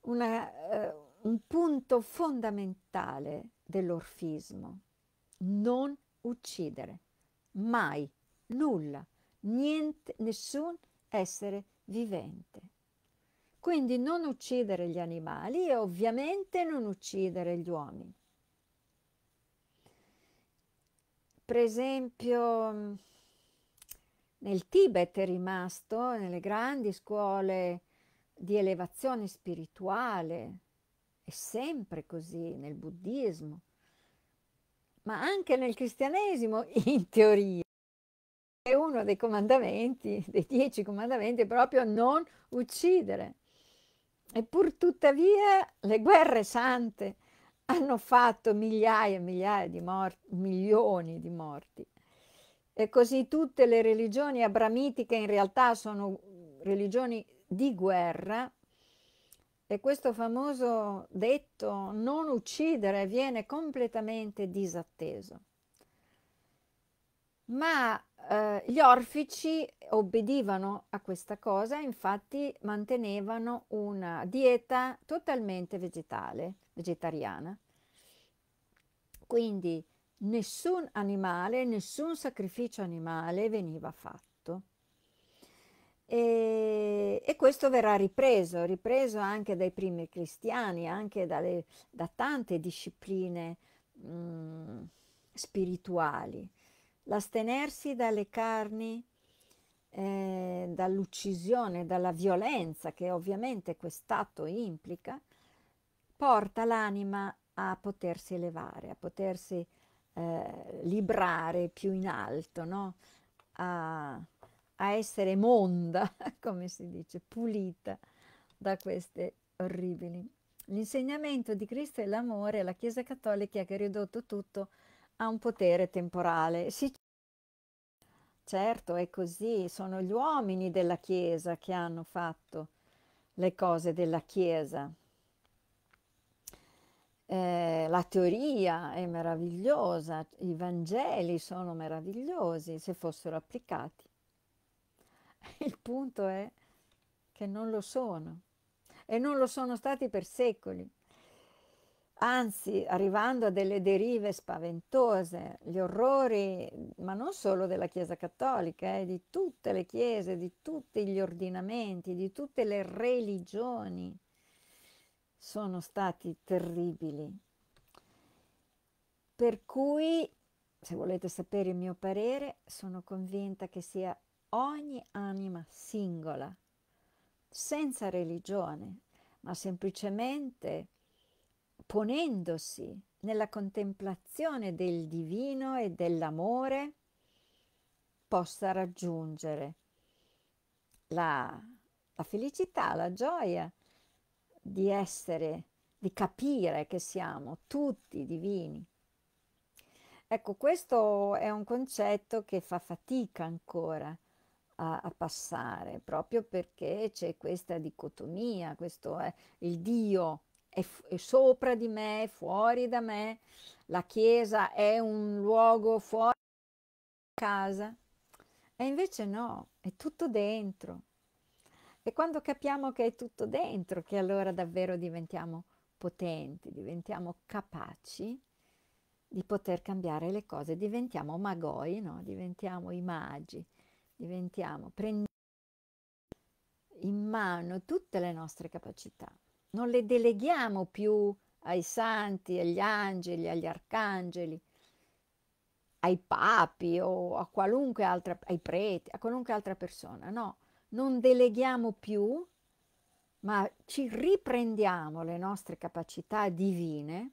una, eh, un punto fondamentale dell'orfismo non uccidere, mai, nulla, niente, nessun essere vivente. Quindi non uccidere gli animali e ovviamente non uccidere gli uomini. Per esempio nel Tibet è rimasto, nelle grandi scuole di elevazione spirituale, è sempre così nel buddismo, ma anche nel cristianesimo in teoria. è uno dei comandamenti, dei dieci comandamenti, è proprio non uccidere. Eppur tuttavia le guerre sante hanno fatto migliaia e migliaia di morti, milioni di morti. E così tutte le religioni abramitiche in realtà sono religioni di guerra, e questo famoso detto non uccidere viene completamente disatteso. Ma eh, gli orfici obbedivano a questa cosa, infatti mantenevano una dieta totalmente vegetale, vegetariana. Quindi nessun animale, nessun sacrificio animale veniva fatto. E, e, questo verrà ripreso, ripreso anche dai primi cristiani, anche dalle, da tante discipline mh, mm, spirituali. L'astenersi dalle carni, eh, dall'uccisione, dalla violenza che ovviamente quest'atto implica, porta l'anima a potersi elevare, a potersi eh, librare più in alto, no? a, a essere monda, come si dice, pulita da queste orribili. L'insegnamento di Cristo e l'amore, la Chiesa Cattolica che ha ridotto tutto a un potere temporale. Sì, certo, è così, sono gli uomini della Chiesa che hanno fatto le cose della Chiesa. Eh, la teoria è meravigliosa, i Vangeli sono meravigliosi se fossero applicati Il punto è che non lo sono e non lo sono stati per secoli. Anzi, arrivando a delle derive spaventose, gli orrori, ma non solo della Chiesa cattolica, eh, di tutte le chiese, di tutti gli ordinamenti, di tutte le religioni, sono stati terribili. Per cui, se volete sapere il mio parere, sono convinta che sia ogni anima singola, senza religione, ma semplicemente ponendosi nella contemplazione del divino e dell'amore, possa raggiungere la, la felicità, la gioia di essere, di capire che siamo tutti divini. Ecco, questo è un concetto che fa fatica ancora a, a passare, proprio perché c'è questa dicotomia, questo è il Dio è, è sopra di me, fuori da me, la Chiesa è un luogo fuori da casa, e invece no, è tutto dentro. E quando capiamo che è tutto dentro, che allora davvero diventiamo potenti, diventiamo capaci di poter cambiare le cose, diventiamo magoi, no? diventiamo i magi, diventiamo, prendiamo in mano tutte le nostre capacità, non le deleghiamo più ai santi, agli angeli, agli arcangeli, ai papi o a qualunque altra, ai preti, a qualunque altra persona, no, non deleghiamo più, ma ci riprendiamo le nostre capacità divine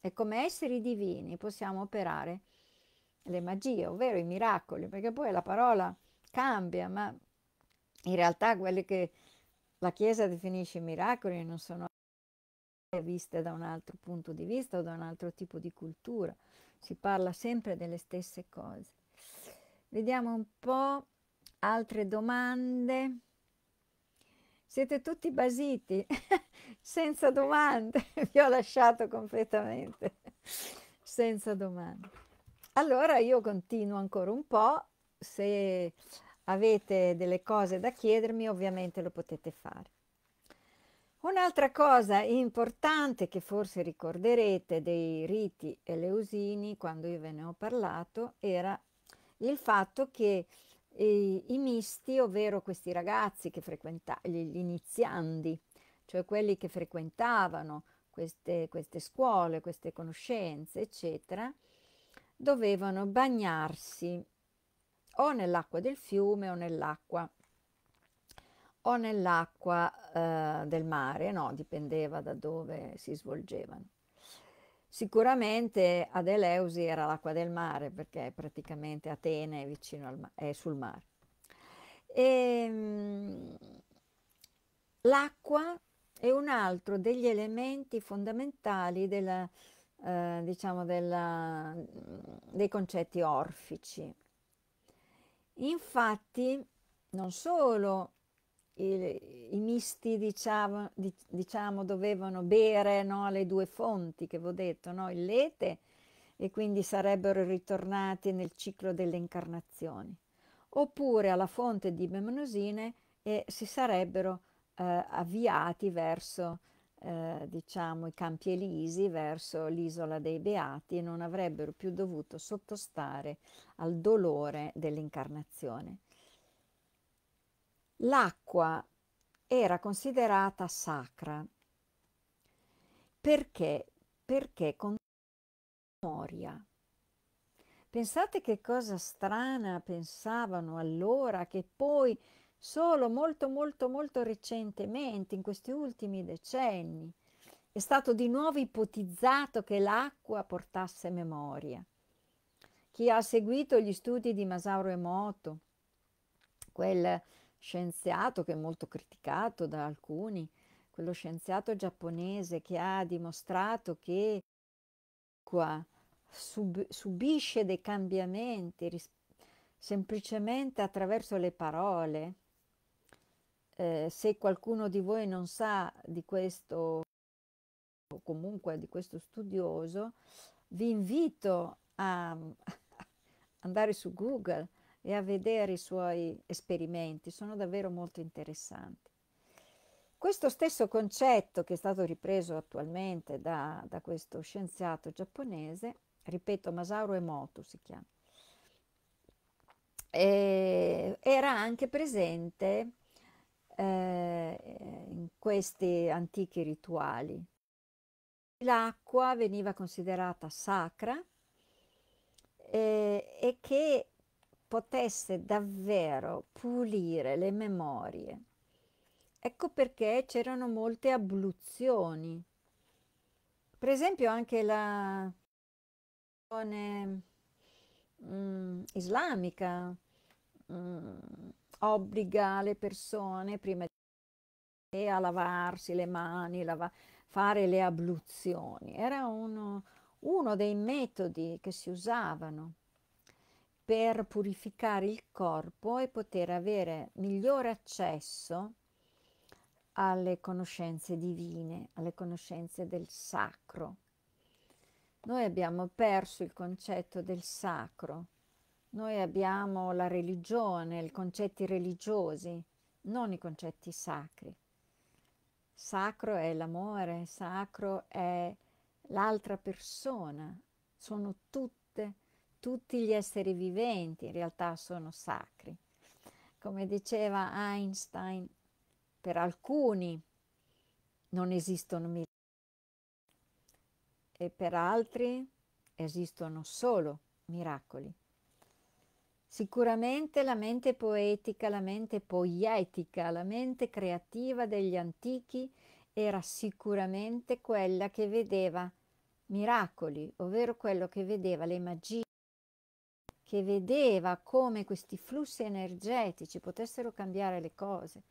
e come esseri divini possiamo operare le magie, ovvero i miracoli, perché poi la parola cambia, ma in realtà quelli che la Chiesa definisce miracoli non sono viste da un altro punto di vista o da un altro tipo di cultura, si parla sempre delle stesse cose. Vediamo un po' altre domande. Siete tutti basiti, senza domande, vi ho lasciato completamente senza domande. Allora io continuo ancora un po', se avete delle cose da chiedermi ovviamente lo potete fare. Un'altra cosa importante che forse ricorderete dei riti eleusini quando io ve ne ho parlato era il fatto che i, eh, i misti, ovvero questi ragazzi che frequentavano, gli iniziandi, cioè quelli che frequentavano queste, queste scuole, queste conoscenze, eccetera, dovevano bagnarsi o nell'acqua del fiume o nell'acqua o nell'acqua eh, del mare, no, dipendeva da dove si svolgevano. Sicuramente ad Eleusi era l'acqua del mare perché praticamente Atene è, vicino al ma- è sul mare. E, ehm, mh, l'acqua è un altro degli elementi fondamentali della, eh, diciamo della, dei concetti orfici. Infatti, non solo i, i misti, diciamo, diciamo, dovevano bere no, le due fonti che vi ho detto, no, il lete, e quindi sarebbero ritornati nel ciclo delle incarnazioni, oppure alla fonte di Memnosine e si sarebbero eh, avviati verso eh, diciamo, i Campi Elisi verso l'isola dei Beati e non avrebbero più dovuto sottostare al dolore dell'incarnazione. L'acqua era considerata sacra perché? Perché con memoria. Pensate che cosa strana pensavano allora che poi solo molto molto molto recentemente, in questi ultimi decenni, è stato di nuovo ipotizzato che l'acqua portasse memoria. Chi ha seguito gli studi di Masauro Emoto, quel scienziato che è molto criticato da alcuni, quello scienziato giapponese che ha dimostrato che l'acqua sub- subisce dei cambiamenti ris- semplicemente attraverso le parole, eh, se qualcuno di voi non sa di questo, o comunque di questo studioso, vi invito a mm, andare su Google e a vedere i suoi esperimenti, sono davvero molto interessanti. Questo stesso concetto che è stato ripreso attualmente da, da questo scienziato giapponese, ripeto, masauro Emoto si chiama, eh, era anche presente eh, in questi antichi rituali. L'acqua veniva considerata sacra eh, e che potesse davvero pulire le memorie. Ecco perché c'erano molte abluzioni. Per esempio anche la mm, islamica mh, mm, obbliga le persone prima di a lavarsi le mani, lava, fare le abluzioni. Era uno, uno dei metodi che si usavano per purificare il corpo e poter avere migliore accesso alle conoscenze divine, alle conoscenze del sacro. Noi abbiamo perso il concetto del sacro noi abbiamo la religione, i concetti religiosi, non i concetti sacri. Sacro è l'amore, sacro è l'altra persona, sono tutte, tutti gli esseri viventi in realtà sono sacri. Come diceva Einstein, per alcuni non esistono miliardi e per altri esistono solo miracoli. Sicuramente la mente poetica, la mente poietica, la mente creativa degli antichi era sicuramente quella che vedeva miracoli, ovvero quello che vedeva le magie, che vedeva come questi flussi energetici potessero cambiare le cose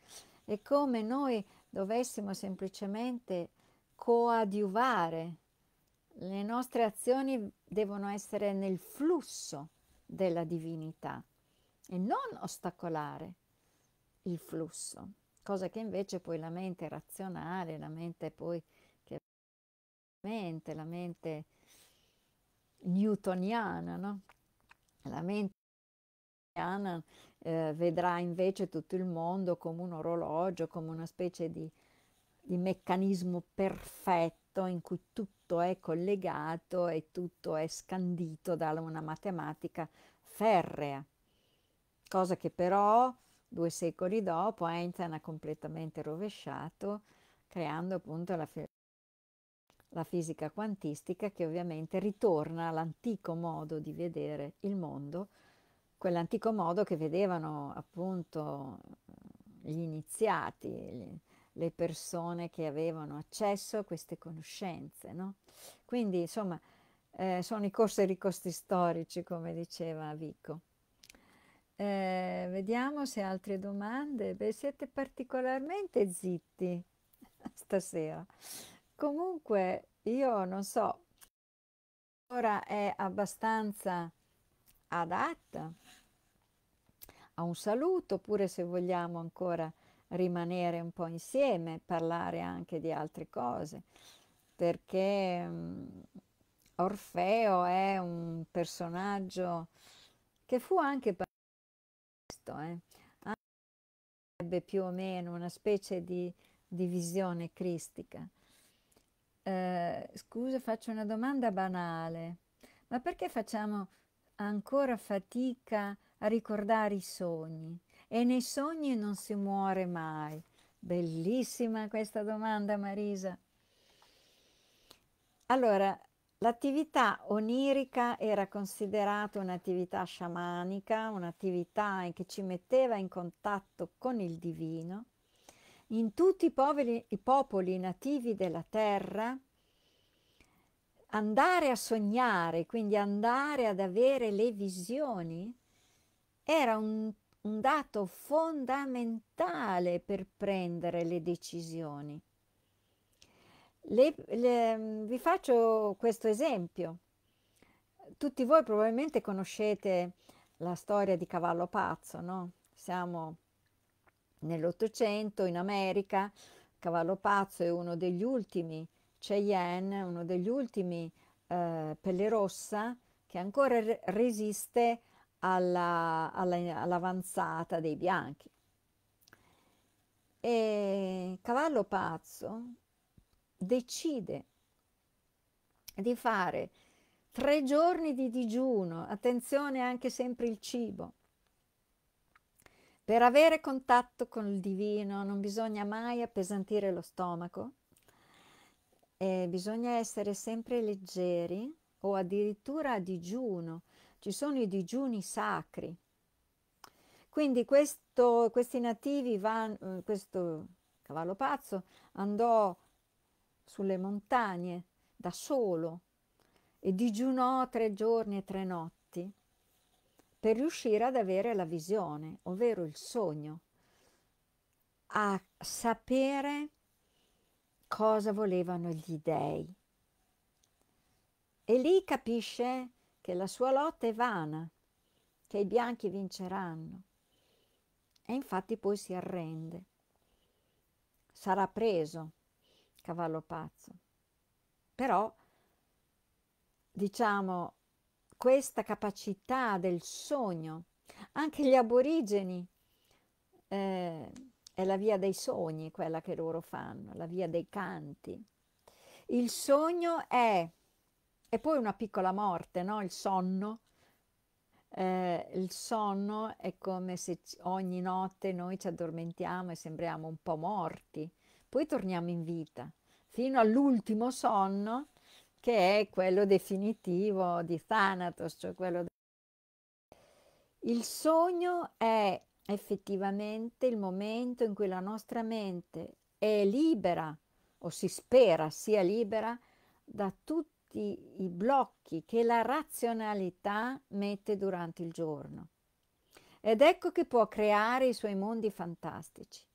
e come noi dovessimo semplicemente coadiuvare. Le nostre azioni devono essere nel flusso della divinità e non ostacolare il flusso, cosa che invece poi la mente razionale, la mente poi che mente, la mente newtoniana, no? la mente newtoniana eh, vedrà invece tutto il mondo come un orologio, come una specie di, di meccanismo perfetto in cui tutto tutto è collegato e tutto è scandito da una matematica ferrea, cosa che però due secoli dopo Einstein ha completamente rovesciato creando appunto la, fi- la fisica quantistica che ovviamente ritorna all'antico modo di vedere il mondo, quell'antico modo che vedevano appunto gli iniziati, gli, le persone che avevano accesso a queste conoscenze. No? Quindi, insomma, eh, sono i corsi e ricosti storici, come diceva Vico. Eh, vediamo se altre domande. Beh, siete particolarmente zitti stasera. Comunque, io non so, ora è abbastanza adatta a un saluto, oppure se vogliamo ancora rimanere un po' insieme, parlare anche di altre cose, perché mhmm, Orfeo è un personaggio che fu anche questo, eh? ebbe più o meno una specie di, di visione cristica. Eh, scusa, faccio una domanda banale, ma perché facciamo ancora fatica a ricordare i sogni? e nei sogni non si muore mai? Bellissima questa domanda, Marisa. Allora, l'attività onirica era considerata un'attività sciamanica, un'attività che ci metteva in contatto con il divino. In tutti i, poveri, i popoli nativi della terra, andare a sognare, quindi andare ad avere le visioni, era un un dato fondamentale per prendere le decisioni. Le, le, vi faccio questo esempio. Tutti voi probabilmente conoscete la storia di Cavallo Pazzo, no? Siamo nell'Ottocento in America, Cavallo Pazzo è uno degli ultimi Cheyenne, uno degli ultimi eh, Rossa che ancora resiste a alla, alla, all'avanzata dei bianchi. E Cavallo Pazzo decide di fare tre giorni di digiuno, attenzione anche sempre il cibo. Per avere contatto con il divino non bisogna mai appesantire lo stomaco, eh, bisogna essere sempre leggeri o addirittura a digiuno ci sono i digiuni sacri. Quindi questo, questi nativi, van, eh, questo cavallo pazzo andò sulle montagne da solo e digiunò tre giorni e tre notti per riuscire ad avere la visione, ovvero il sogno, a sapere cosa volevano gli dèi. E lì capisce che la sua lotta è vana, che i bianchi vinceranno. E infatti poi si arrende. Sarà preso, cavallo pazzo. Però, diciamo, questa capacità del sogno, anche gli aborigeni, eh, è la via dei sogni quella che loro fanno, la via dei canti. Il sogno è e poi una piccola morte, no? il sonno. Eh, il sonno è come se ogni notte noi ci addormentiamo e sembriamo un po' morti, poi torniamo in vita, fino all'ultimo sonno che è quello definitivo di Thanatos, cioè quello il sogno è effettivamente il momento in cui la nostra mente è libera o si spera sia libera da tutti tutti i blocchi che la razionalità mette durante il giorno. Ed ecco che può creare i suoi mondi fantastici.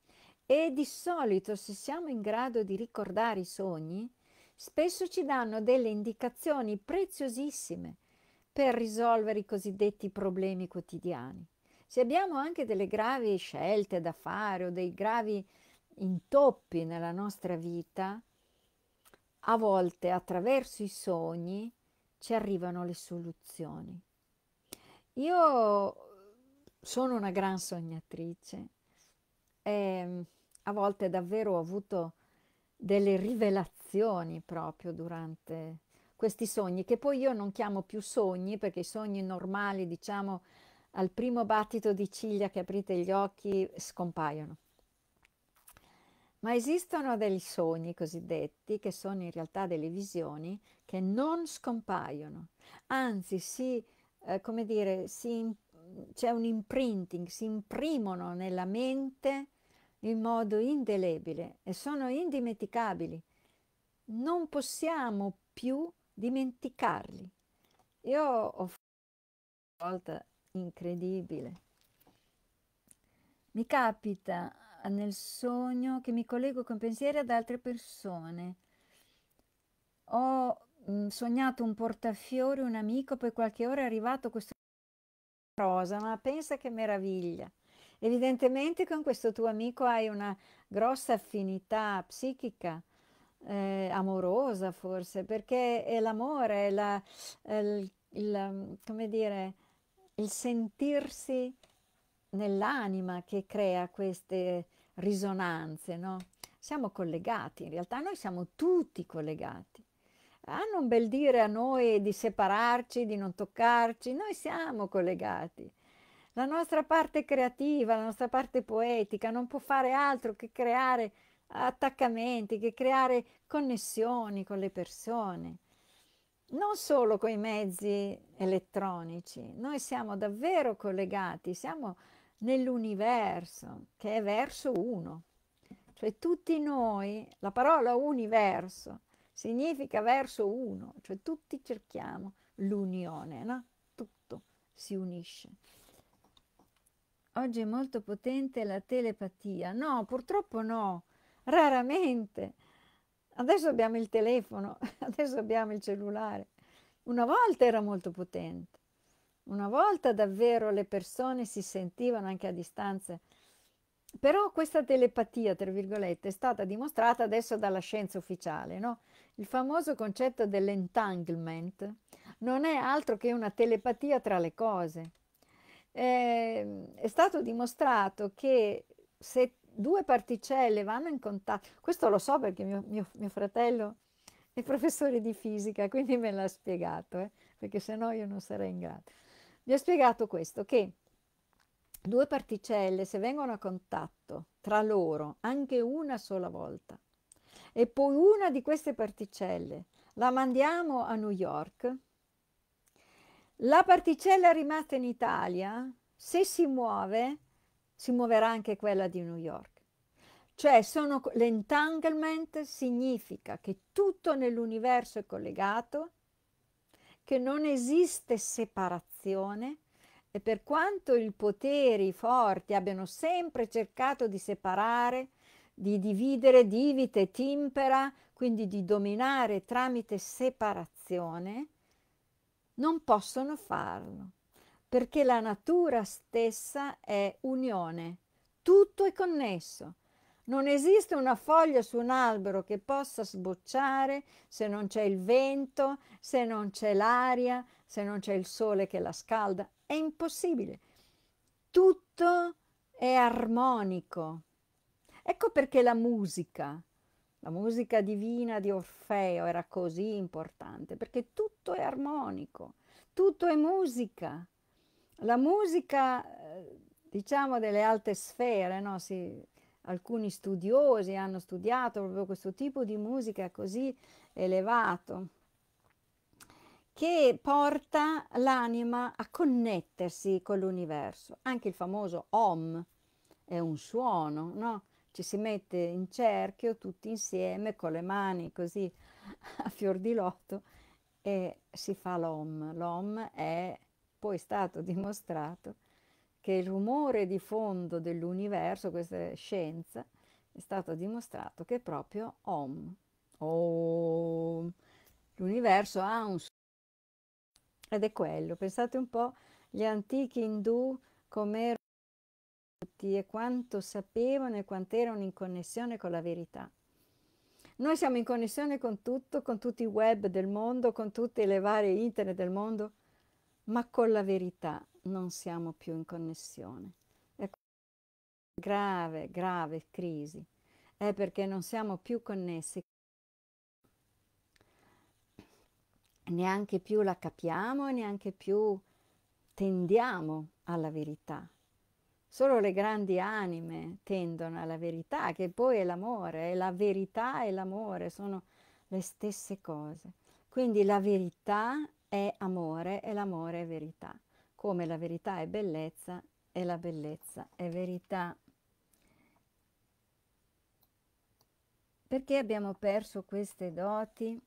E di solito, se siamo in grado di ricordare i sogni, spesso ci danno delle indicazioni preziosissime per risolvere i cosiddetti problemi quotidiani. Se abbiamo anche delle gravi scelte da fare o dei gravi intoppi nella nostra vita, a volte attraverso i sogni ci arrivano le soluzioni. Io sono una gran sognatrice e mm, a volte davvero ho avuto delle rivelazioni proprio durante questi sogni, che poi io non chiamo più sogni perché i sogni normali, diciamo, al primo battito di ciglia che aprite gli occhi scompaiono. Ma esistono dei sogni cosiddetti, che sono in realtà delle visioni, che non scompaiono, anzi si, eh, come dire, si, c'è un imprinting, si imprimono nella mente in modo indelebile e sono indimenticabili. Non possiamo più dimenticarli. Io ho fatto una volta incredibile. Mi capita nel sogno che mi collego con pensieri ad altre persone. Ho mh, mm, sognato un portafiori, un amico, poi qualche ora è arrivato questo rosa, ma pensa che meraviglia. Evidentemente con questo tuo amico hai una grossa affinità psichica. Eh, amorosa forse, perché è l'amore, è la, il, il, mm, come dire, il sentirsi nell'anima che crea queste risonanze, no? Siamo collegati, in realtà noi siamo tutti collegati. Hanno un bel dire a noi di separarci, di non toccarci, noi siamo collegati. La nostra parte creativa, la nostra parte poetica non può fare altro che creare attaccamenti, che creare connessioni con le persone, non solo con i mezzi elettronici, noi siamo davvero collegati, siamo nell'universo, che è verso uno. Cioè tutti noi, la parola universo significa verso uno, cioè tutti cerchiamo l'unione, no? tutto si unisce. Oggi è molto potente la telepatia. No, purtroppo no, raramente. Adesso abbiamo il telefono, adesso abbiamo il cellulare. Una volta era molto potente. Una volta davvero le persone si sentivano anche a distanze. Però questa telepatia, tra virgolette, è stata dimostrata adesso dalla scienza ufficiale. No? Il famoso concetto dell'entanglement non è altro che una telepatia tra le cose. Eh, è stato dimostrato che se due particelle vanno in contatto, questo lo so perché mio, mio, mio fratello è professore di fisica, quindi me l'ha spiegato, eh? perché se no io non sarei in grado. Vi ho spiegato questo, che due particelle se vengono a contatto tra loro anche una sola volta e poi una di queste particelle la mandiamo a New York, la particella rimasta in Italia, se si muove, si muoverà anche quella di New York. Cioè sono, l'entanglement significa che tutto nell'universo è collegato, che non esiste separazione separazione e per quanto i poteri forti abbiano sempre cercato di separare, di dividere divite e timpera, quindi di dominare tramite separazione, non possono farlo, perché la natura stessa è unione, tutto è connesso. Non esiste una foglia su un albero che possa sbocciare se non c'è il vento, se non c'è l'aria, se non c'è il sole che la scalda. È impossibile. Tutto è armonico. Ecco perché la musica, la musica divina di Orfeo era così importante, perché tutto è armonico, tutto è musica. La musica, eh, diciamo, delle alte sfere, no? si, alcuni studiosi hanno studiato proprio questo tipo di musica così elevato che porta l'anima a connettersi con l'universo. Anche il famoso Om è un suono, no? Ci si mette in cerchio tutti insieme con le mani così a fior di lotto e si fa l'Om. L'Om è poi stato dimostrato che il rumore di fondo dell'universo, questa è scienza, è stato dimostrato che è proprio Om. Om. L'universo ha un suono ed è quello. Pensate un po' gli antichi indù come erano e quanto sapevano e quanto erano in connessione con la verità. Noi siamo in connessione con tutto, con tutti i web del mondo, con tutte le varie internet del mondo, ma con la verità non siamo più in connessione. È grave, grave crisi. È perché non siamo più connessi. Neanche più la capiamo, e neanche più tendiamo alla verità. Solo le grandi anime tendono alla verità, che poi è l'amore, è la verità e l'amore sono le stesse cose. Quindi la verità è amore e l'amore è verità come la verità è bellezza e la bellezza è verità. Perché abbiamo perso queste doti?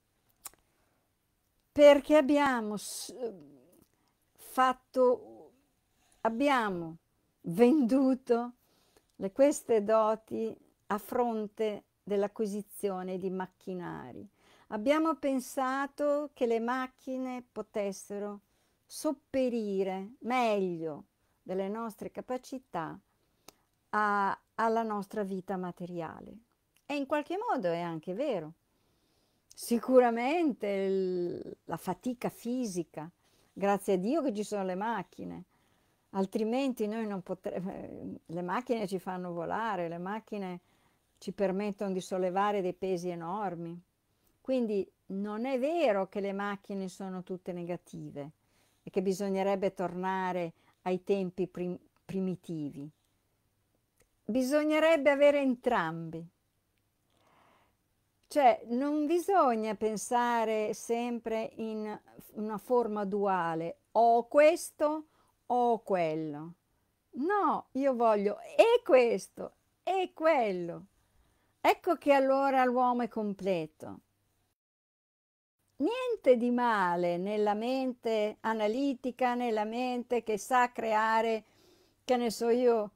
Perché abbiamo fatto, abbiamo venduto le, queste doti a fronte dell'acquisizione di macchinari. Abbiamo pensato che le macchine potessero sopperire meglio delle nostre capacità a, alla nostra vita materiale. E in qualche modo è anche vero. Sicuramente il, la fatica fisica, grazie a Dio che ci sono le macchine, altrimenti noi non potremmo, eh, le macchine ci fanno volare, le macchine ci permettono di sollevare dei pesi enormi. Quindi non è vero che le macchine sono tutte negative e che bisognerebbe tornare ai tempi prim- primitivi. Bisognerebbe avere entrambi. Cioè, non bisogna pensare sempre in una forma duale, o questo o quello. No, io voglio e questo e quello. Ecco che allora l'uomo è completo niente di male nella mente analitica, nella mente che sa creare, che ne so io,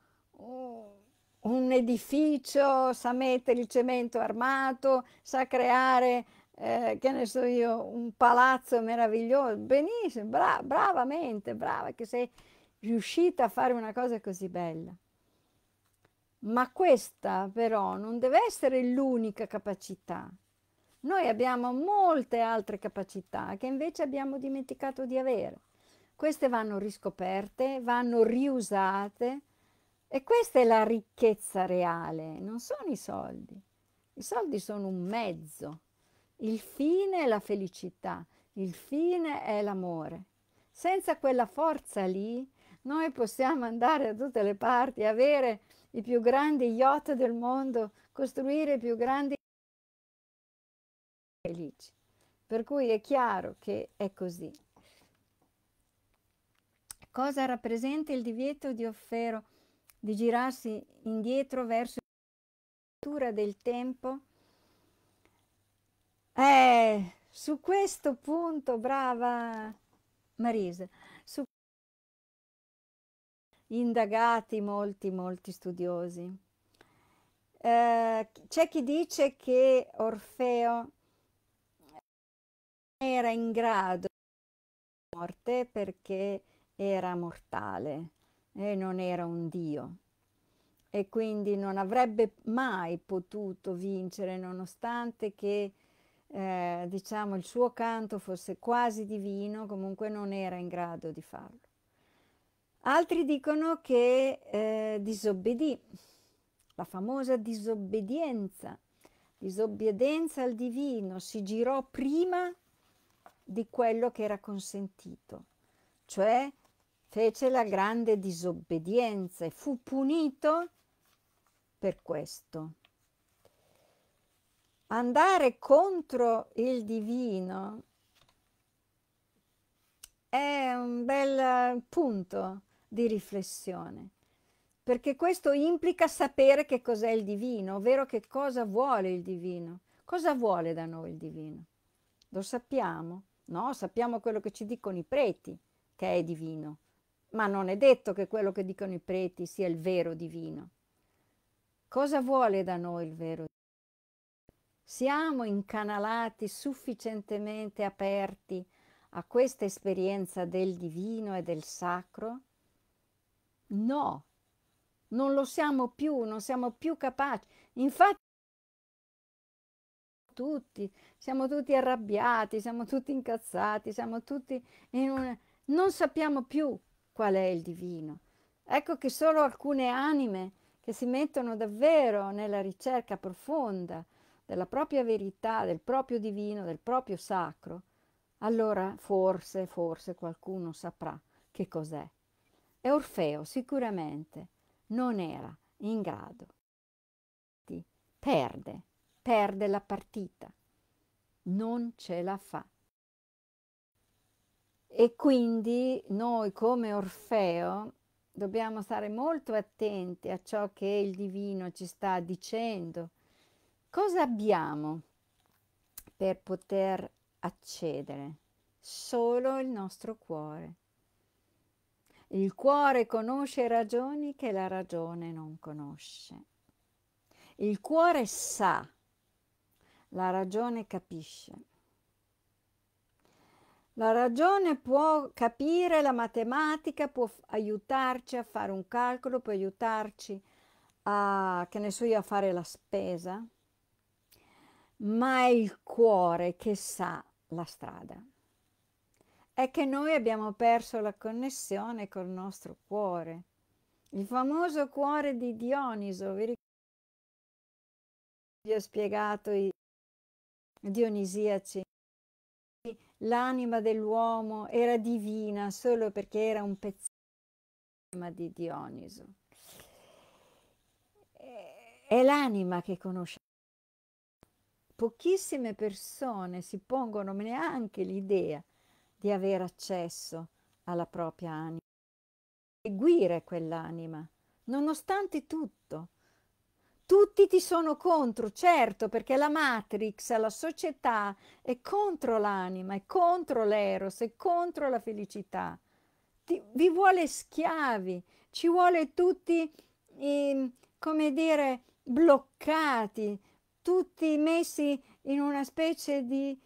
un edificio, sa mettere il cemento armato, sa creare, eh, che ne so io, un palazzo meraviglioso. Benissimo, bra- mente, brava che sei riuscita a fare una cosa così bella. Ma questa però non deve essere l'unica capacità, noi abbiamo molte altre capacità che invece abbiamo dimenticato di avere. Queste vanno riscoperte, vanno riusate e questa è la ricchezza reale, non sono i soldi. I soldi sono un mezzo. Il fine è la felicità, il fine è l'amore. Senza quella forza lì noi possiamo andare da tutte le parti, avere i più grandi yacht del mondo, costruire i più grandi per cui è chiaro che è così. Cosa rappresenta il divieto di Offero di girarsi indietro verso la natura del tempo? Eh, su questo punto, brava Marisa, su indagati molti, molti studiosi. Eh, c'è chi dice che Orfeo era in grado di morte perché era mortale e non era un dio e quindi non avrebbe mai potuto vincere nonostante che eh, diciamo il suo canto fosse quasi divino comunque non era in grado di farlo altri dicono che eh, disobbedì la famosa disobbedienza disobbedienza al divino si girò prima di quello che era consentito, cioè fece la grande disobbedienza e fu punito per questo. Andare contro il divino è un bel punto di riflessione, perché questo implica sapere che cos'è il divino, ovvero che cosa vuole il divino, cosa vuole da noi il divino. Lo sappiamo, No, sappiamo quello che ci dicono i preti, che è divino, ma non è detto che quello che dicono i preti sia il vero divino. Cosa vuole da noi il vero divino? Siamo incanalati sufficientemente aperti a questa esperienza del divino e del sacro? No, non lo siamo più, non siamo più capaci. Infatti tutti, siamo tutti arrabbiati, siamo tutti incazzati, siamo tutti in un... non sappiamo più qual è il divino. Ecco che solo alcune anime che si mettono davvero nella ricerca profonda della propria verità, del proprio divino, del proprio sacro, allora forse, forse qualcuno saprà che cos'è. E Orfeo sicuramente non era in grado. Perde perde la partita, non ce la fa. E quindi noi come Orfeo dobbiamo stare molto attenti a ciò che il divino ci sta dicendo. Cosa abbiamo per poter accedere? Solo il nostro cuore. Il cuore conosce ragioni che la ragione non conosce. Il cuore sa la ragione capisce. La ragione può capire la matematica, può aiutarci a fare un calcolo, può aiutarci a, che ne so io, a fare la spesa, ma è il cuore che sa la strada. È che noi abbiamo perso la connessione col nostro cuore, il famoso cuore di Dioniso, vi ricordate? Vi ho spiegato i dionisiaci. L'anima dell'uomo era divina solo perché era un pezzettino di Dioniso. Eh, è l'anima che conosce. Pochissime persone si pongono neanche l'idea di avere accesso alla propria anima, di seguire quell'anima, nonostante tutto tutti ti sono contro, certo, perché la Matrix, la società è contro l'anima, è contro l'eros, è contro la felicità. Ti, vi vuole schiavi, ci vuole tutti, eh, come dire, bloccati, tutti messi in una specie di,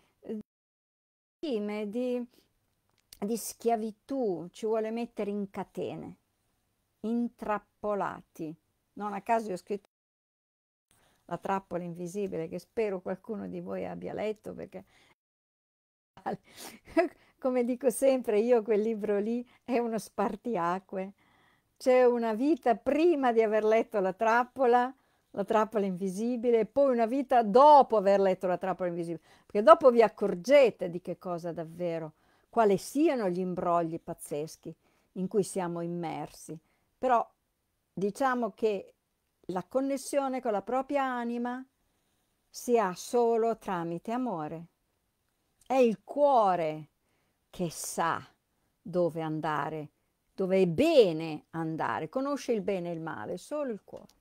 di, di, di schiavitù, ci vuole mettere in catene, intrappolati. Non a caso io ho scritto la trappola invisibile, che spero qualcuno di voi abbia letto perché come dico sempre io quel libro lì è uno spartiacque c'è una vita prima di aver letto la trappola la trappola invisibile e poi una vita dopo aver letto la trappola invisibile perché dopo vi accorgete di che cosa davvero quali siano gli imbrogli pazzeschi in cui siamo immersi però diciamo che la connessione con la propria anima si ha solo tramite amore. È il cuore che sa dove andare, dove è bene andare, conosce il bene e il male, solo il cuore.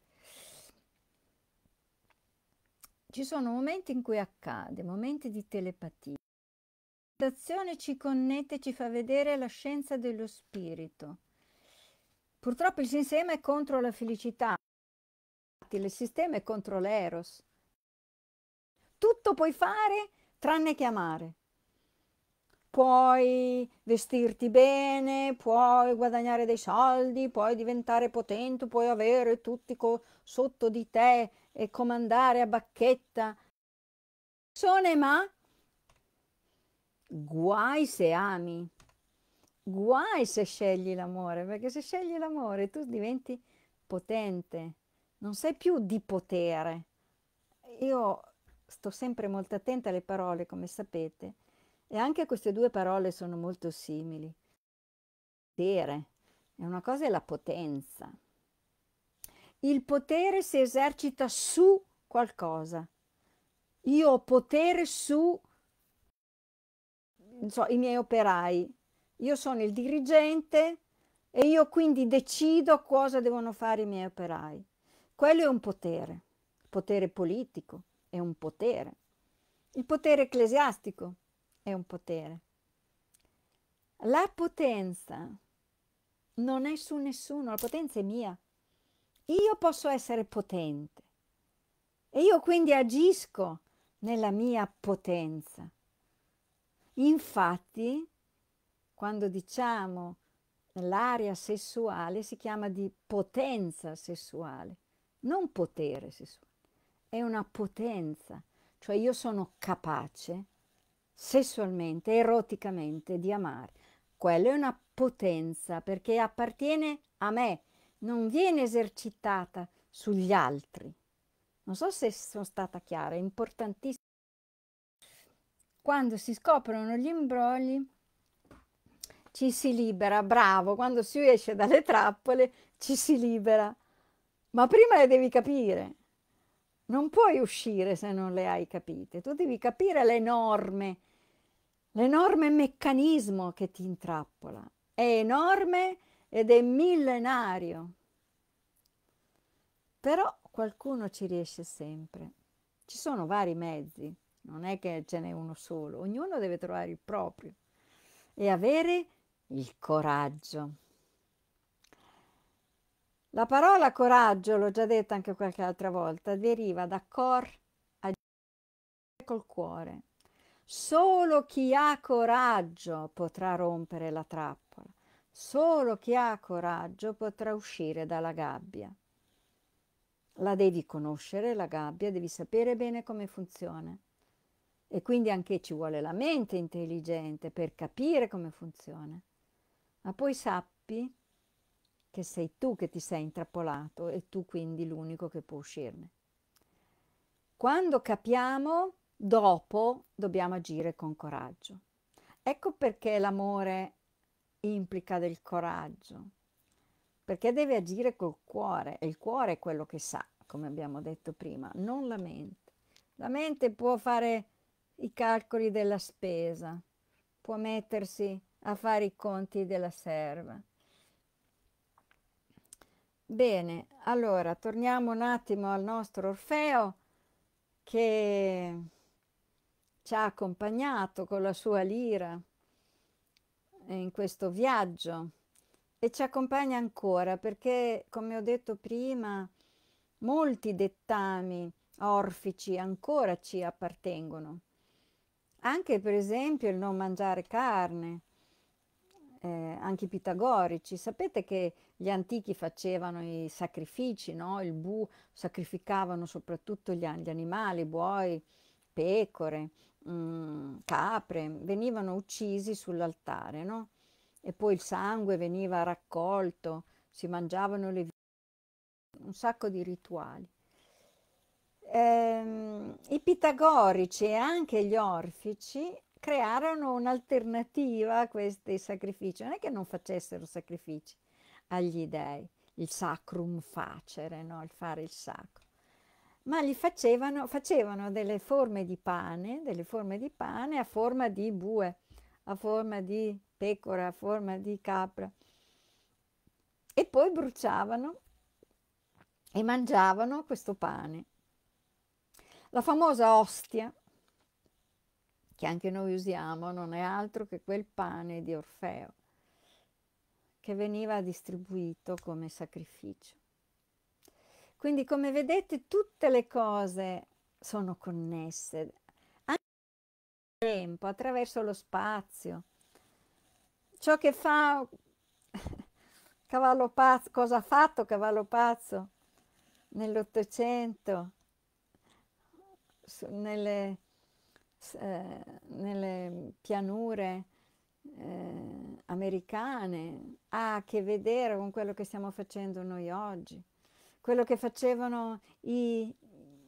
Ci sono momenti in cui accade, momenti di telepatia. La meditazione ci connette, ci fa vedere la scienza dello spirito. Purtroppo il sistema è contro la felicità, combattile, il sistema è contro l'eros. Tutto puoi fare tranne che amare. Puoi vestirti bene, puoi guadagnare dei soldi, puoi diventare potente, puoi avere tutti co- sotto di te e comandare a bacchetta. Persone, ma guai se ami, guai se scegli l'amore, perché se scegli l'amore tu diventi potente, non sei più di potere. Io sto sempre molto attenta alle parole, come sapete, e anche queste due parole sono molto simili. Potere, è una cosa è la potenza. Il potere si esercita su qualcosa. Io ho potere su so, i miei operai. Io sono il dirigente e io quindi decido cosa devono fare i miei operai. Quello è un potere, il potere politico è un potere, il potere ecclesiastico è un potere. La potenza non è su nessuno, la potenza è mia. Io posso essere potente e io quindi agisco nella mia potenza. Infatti, quando diciamo l'area sessuale si chiama di potenza sessuale non potere sessuale, è una potenza, cioè io sono capace sessualmente, eroticamente di amare. Quella è una potenza perché appartiene a me, non viene esercitata sugli altri. Non so se sono stata chiara, è importantissimo. Quando si scoprono gli imbrogli, ci si libera, bravo, quando si esce dalle trappole, ci si libera ma prima le devi capire. Non puoi uscire se non le hai capite. Tu devi capire le l'enorme meccanismo che ti intrappola. È enorme ed è millenario. Però qualcuno ci riesce sempre. Ci sono vari mezzi, non è che ce n'è uno solo, ognuno deve trovare il proprio e avere il coraggio. La parola coraggio, l'ho già detto anche qualche altra volta, deriva da cor agire col cuore. Solo chi ha coraggio potrà rompere la trappola, solo chi ha coraggio potrà uscire dalla gabbia. La devi conoscere, la gabbia, devi sapere bene come funziona. E quindi anche ci vuole la mente intelligente per capire come funziona. Ma poi sappi che sei tu che ti sei intrappolato e tu quindi l'unico che può uscirne. Quando capiamo, dopo dobbiamo agire con coraggio. Ecco perché l'amore implica del coraggio, perché deve agire col cuore e il cuore è quello che sa, come abbiamo detto prima, non la mente. La mente può fare i calcoli della spesa, può mettersi a fare i conti della serva, Bene, allora torniamo un attimo al nostro Orfeo che ci ha accompagnato con la sua lira in questo viaggio e ci accompagna ancora perché, come ho detto prima, molti dettami orfici ancora ci appartengono. Anche per esempio il non mangiare carne, eh, anche i pitagorici. Sapete che gli antichi facevano i sacrifici, no? il bu, sacrificavano soprattutto gli, gli animali, buoi, pecore, mh, mm, capre, venivano uccisi sull'altare no? e poi il sangue veniva raccolto, si mangiavano le vite, un sacco di rituali. Ehm, I pitagorici e anche gli orfici crearono un'alternativa a questi sacrifici. Non è che non facessero sacrifici agli dèi, il sacrum facere, no? il fare il sacro, ma gli facevano, facevano delle forme di pane, delle forme di pane a forma di bue, a forma di pecora, a forma di capra. E poi bruciavano e mangiavano questo pane. La famosa ostia, che anche noi usiamo, non è altro che quel pane di Orfeo che veniva distribuito come sacrificio. Quindi come vedete tutte le cose sono connesse, anche nel tempo, attraverso lo spazio. Ciò che fa Cavallo Pazzo, cosa ha fatto Cavallo Pazzo nell'Ottocento, nelle eh, nelle pianure eh, americane, ha a che vedere con quello che stiamo facendo noi oggi, quello che facevano i,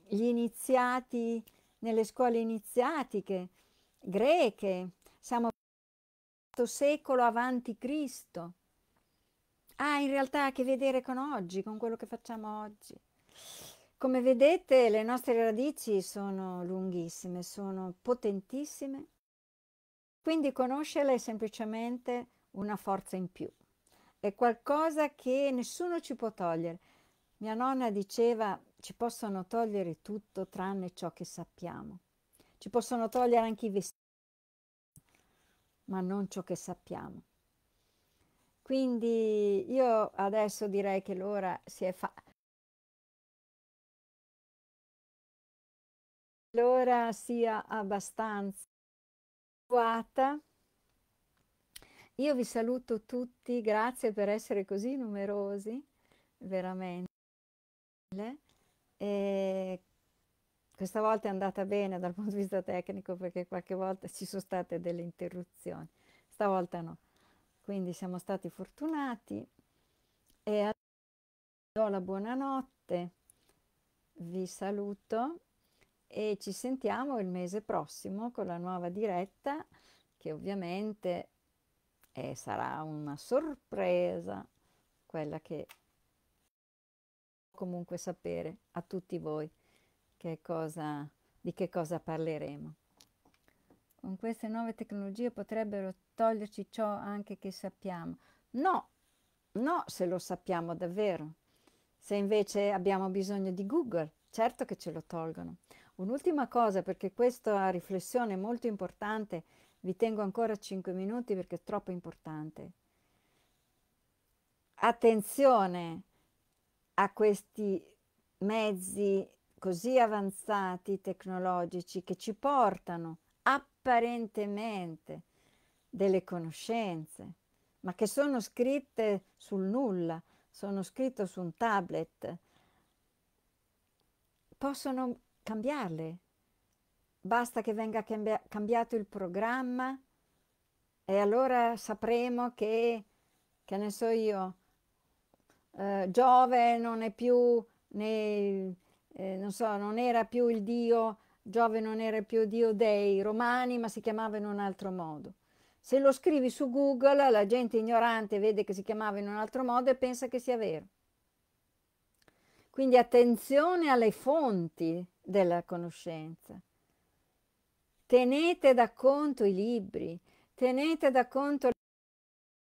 gli iniziati nelle scuole iniziatiche greche, siamo secolo avanti Cristo. Ha in realtà a che vedere con oggi, con quello che facciamo oggi. Come vedete le nostre radici sono lunghissime, sono potentissime, quindi conoscerle è semplicemente una forza in più, è qualcosa che nessuno ci può togliere. Mia nonna diceva ci possono togliere tutto tranne ciò che sappiamo, ci possono togliere anche i vestiti, ma non ciò che sappiamo. Quindi io adesso direi che l'ora si è fatta allora sia abbastanza adeguata. Io vi saluto tutti, grazie per essere così numerosi, veramente. E questa volta è andata bene dal punto di vista tecnico perché qualche volta ci sono state delle interruzioni, stavolta no. Quindi siamo stati fortunati e adesso do la buonanotte, vi saluto e ci sentiamo il mese prossimo con la nuova diretta che ovviamente eh, sarà una sorpresa quella che comunque sapere a tutti voi che cosa, di che cosa parleremo. Con queste nuove tecnologie potrebbero toglierci ciò anche che sappiamo. No, no, se lo sappiamo davvero. Se invece abbiamo bisogno di Google, certo che ce lo tolgono. Un'ultima cosa, perché questa riflessione è molto importante, vi tengo ancora 5 minuti perché è troppo importante. Attenzione a questi mezzi così avanzati tecnologici che ci portano apparentemente delle conoscenze, ma che sono scritte sul nulla, sono scritte su un tablet, possono cambiarle. Basta che venga cambia- cambiato il programma e allora sapremo che, che ne so io, eh, Giove non è più, né, eh, non so, non era più il dio, Giove non era più dio dei romani, ma si chiamava in un altro modo. Se lo scrivi su Google, la gente ignorante vede che si chiamava in un altro modo e pensa che sia vero. Quindi attenzione alle fonti della conoscenza. Tenete da conto i libri, tenete da conto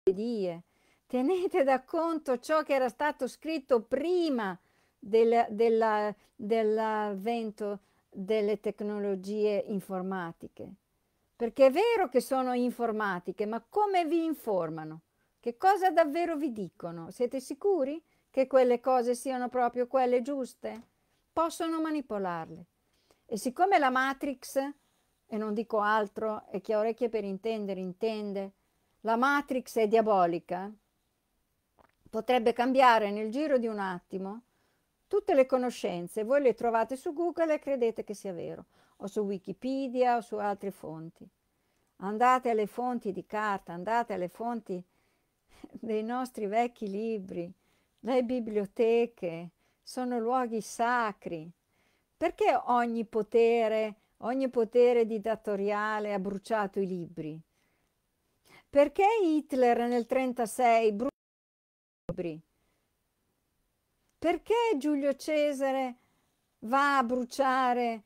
le die, tenete da conto ciò che era stato scritto prima del, della, dell'avvento delle tecnologie informatiche. Perché è vero che sono informatiche, ma come vi informano? Che cosa davvero vi dicono? Siete sicuri che quelle cose siano proprio quelle giuste? possono manipolarle. E siccome la Matrix, e non dico altro, e chi ha orecchie per intendere intende, la Matrix è diabolica, potrebbe cambiare nel giro di un attimo tutte le conoscenze, voi le trovate su Google e credete che sia vero, o su Wikipedia o su altre fonti. Andate alle fonti di carta, andate alle fonti dei nostri vecchi libri, le biblioteche, sono luoghi sacri. Perché ogni potere, ogni potere dittatoriale ha bruciato i libri? Perché Hitler nel 1936 bruciò i libri? Perché Giulio Cesare va a bruciare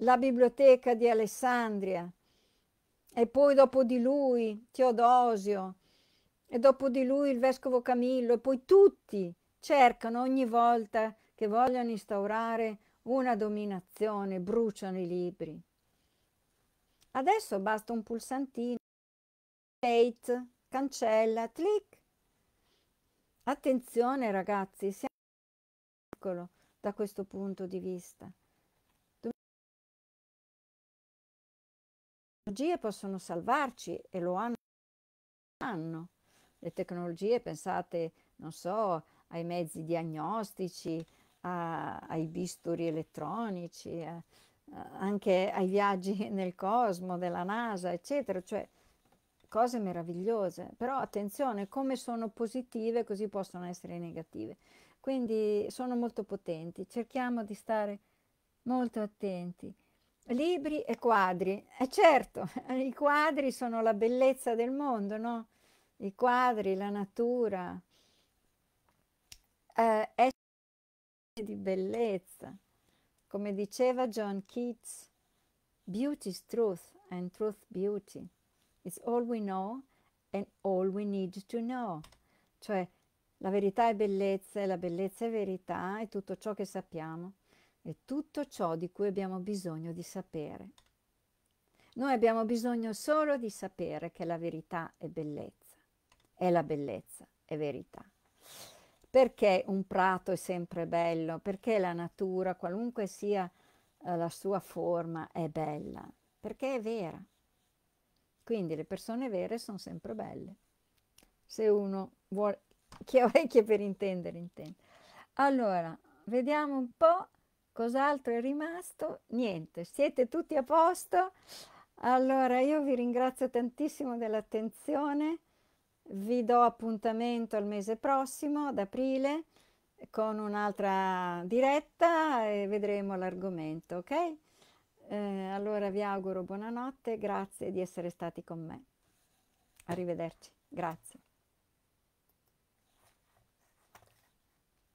la biblioteca di Alessandria? E poi dopo di lui Teodosio, e dopo di lui il vescovo Camillo, e poi tutti cercano ogni volta che vogliono instaurare una dominazione, bruciano i libri. Adesso basta un pulsantino, date, cancella, clic. Attenzione ragazzi, siamo in piccolo da questo punto di vista. Le tecnologie possono salvarci e lo hanno. Le tecnologie, pensate, non so, ai mezzi diagnostici, a, ai bisturi elettronici, a, a, anche ai viaggi nel cosmo della NASA, eccetera, cioè cose meravigliose. Però attenzione, come sono positive, così possono essere negative. Quindi sono molto potenti, cerchiamo di stare molto attenti. Libri e quadri, e eh certo, i quadri sono la bellezza del mondo, no? I quadri, la natura, eh, è di bellezza. Come diceva John Keats, beauty is truth and truth beauty. It's all we know and all we need to know. Cioè, la verità è bellezza e la bellezza è verità e tutto ciò che sappiamo è tutto ciò di cui abbiamo bisogno di sapere. Noi abbiamo bisogno solo di sapere che la verità è bellezza, e la bellezza, è verità. Perché un prato è sempre bello? Perché la natura, qualunque sia eh, la sua forma, è bella? Perché è vera. Quindi le persone vere sono sempre belle. Se uno vuole, chi ha orecchie per intendere, intende. Allora, vediamo un po' cos'altro è rimasto. Niente, siete tutti a posto? Allora, io vi ringrazio tantissimo dell'attenzione. Vi do appuntamento il mese prossimo, ad aprile, con un'altra diretta e vedremo l'argomento, ok? Eh, allora vi auguro buonanotte, grazie di essere stati con me. Arrivederci, grazie.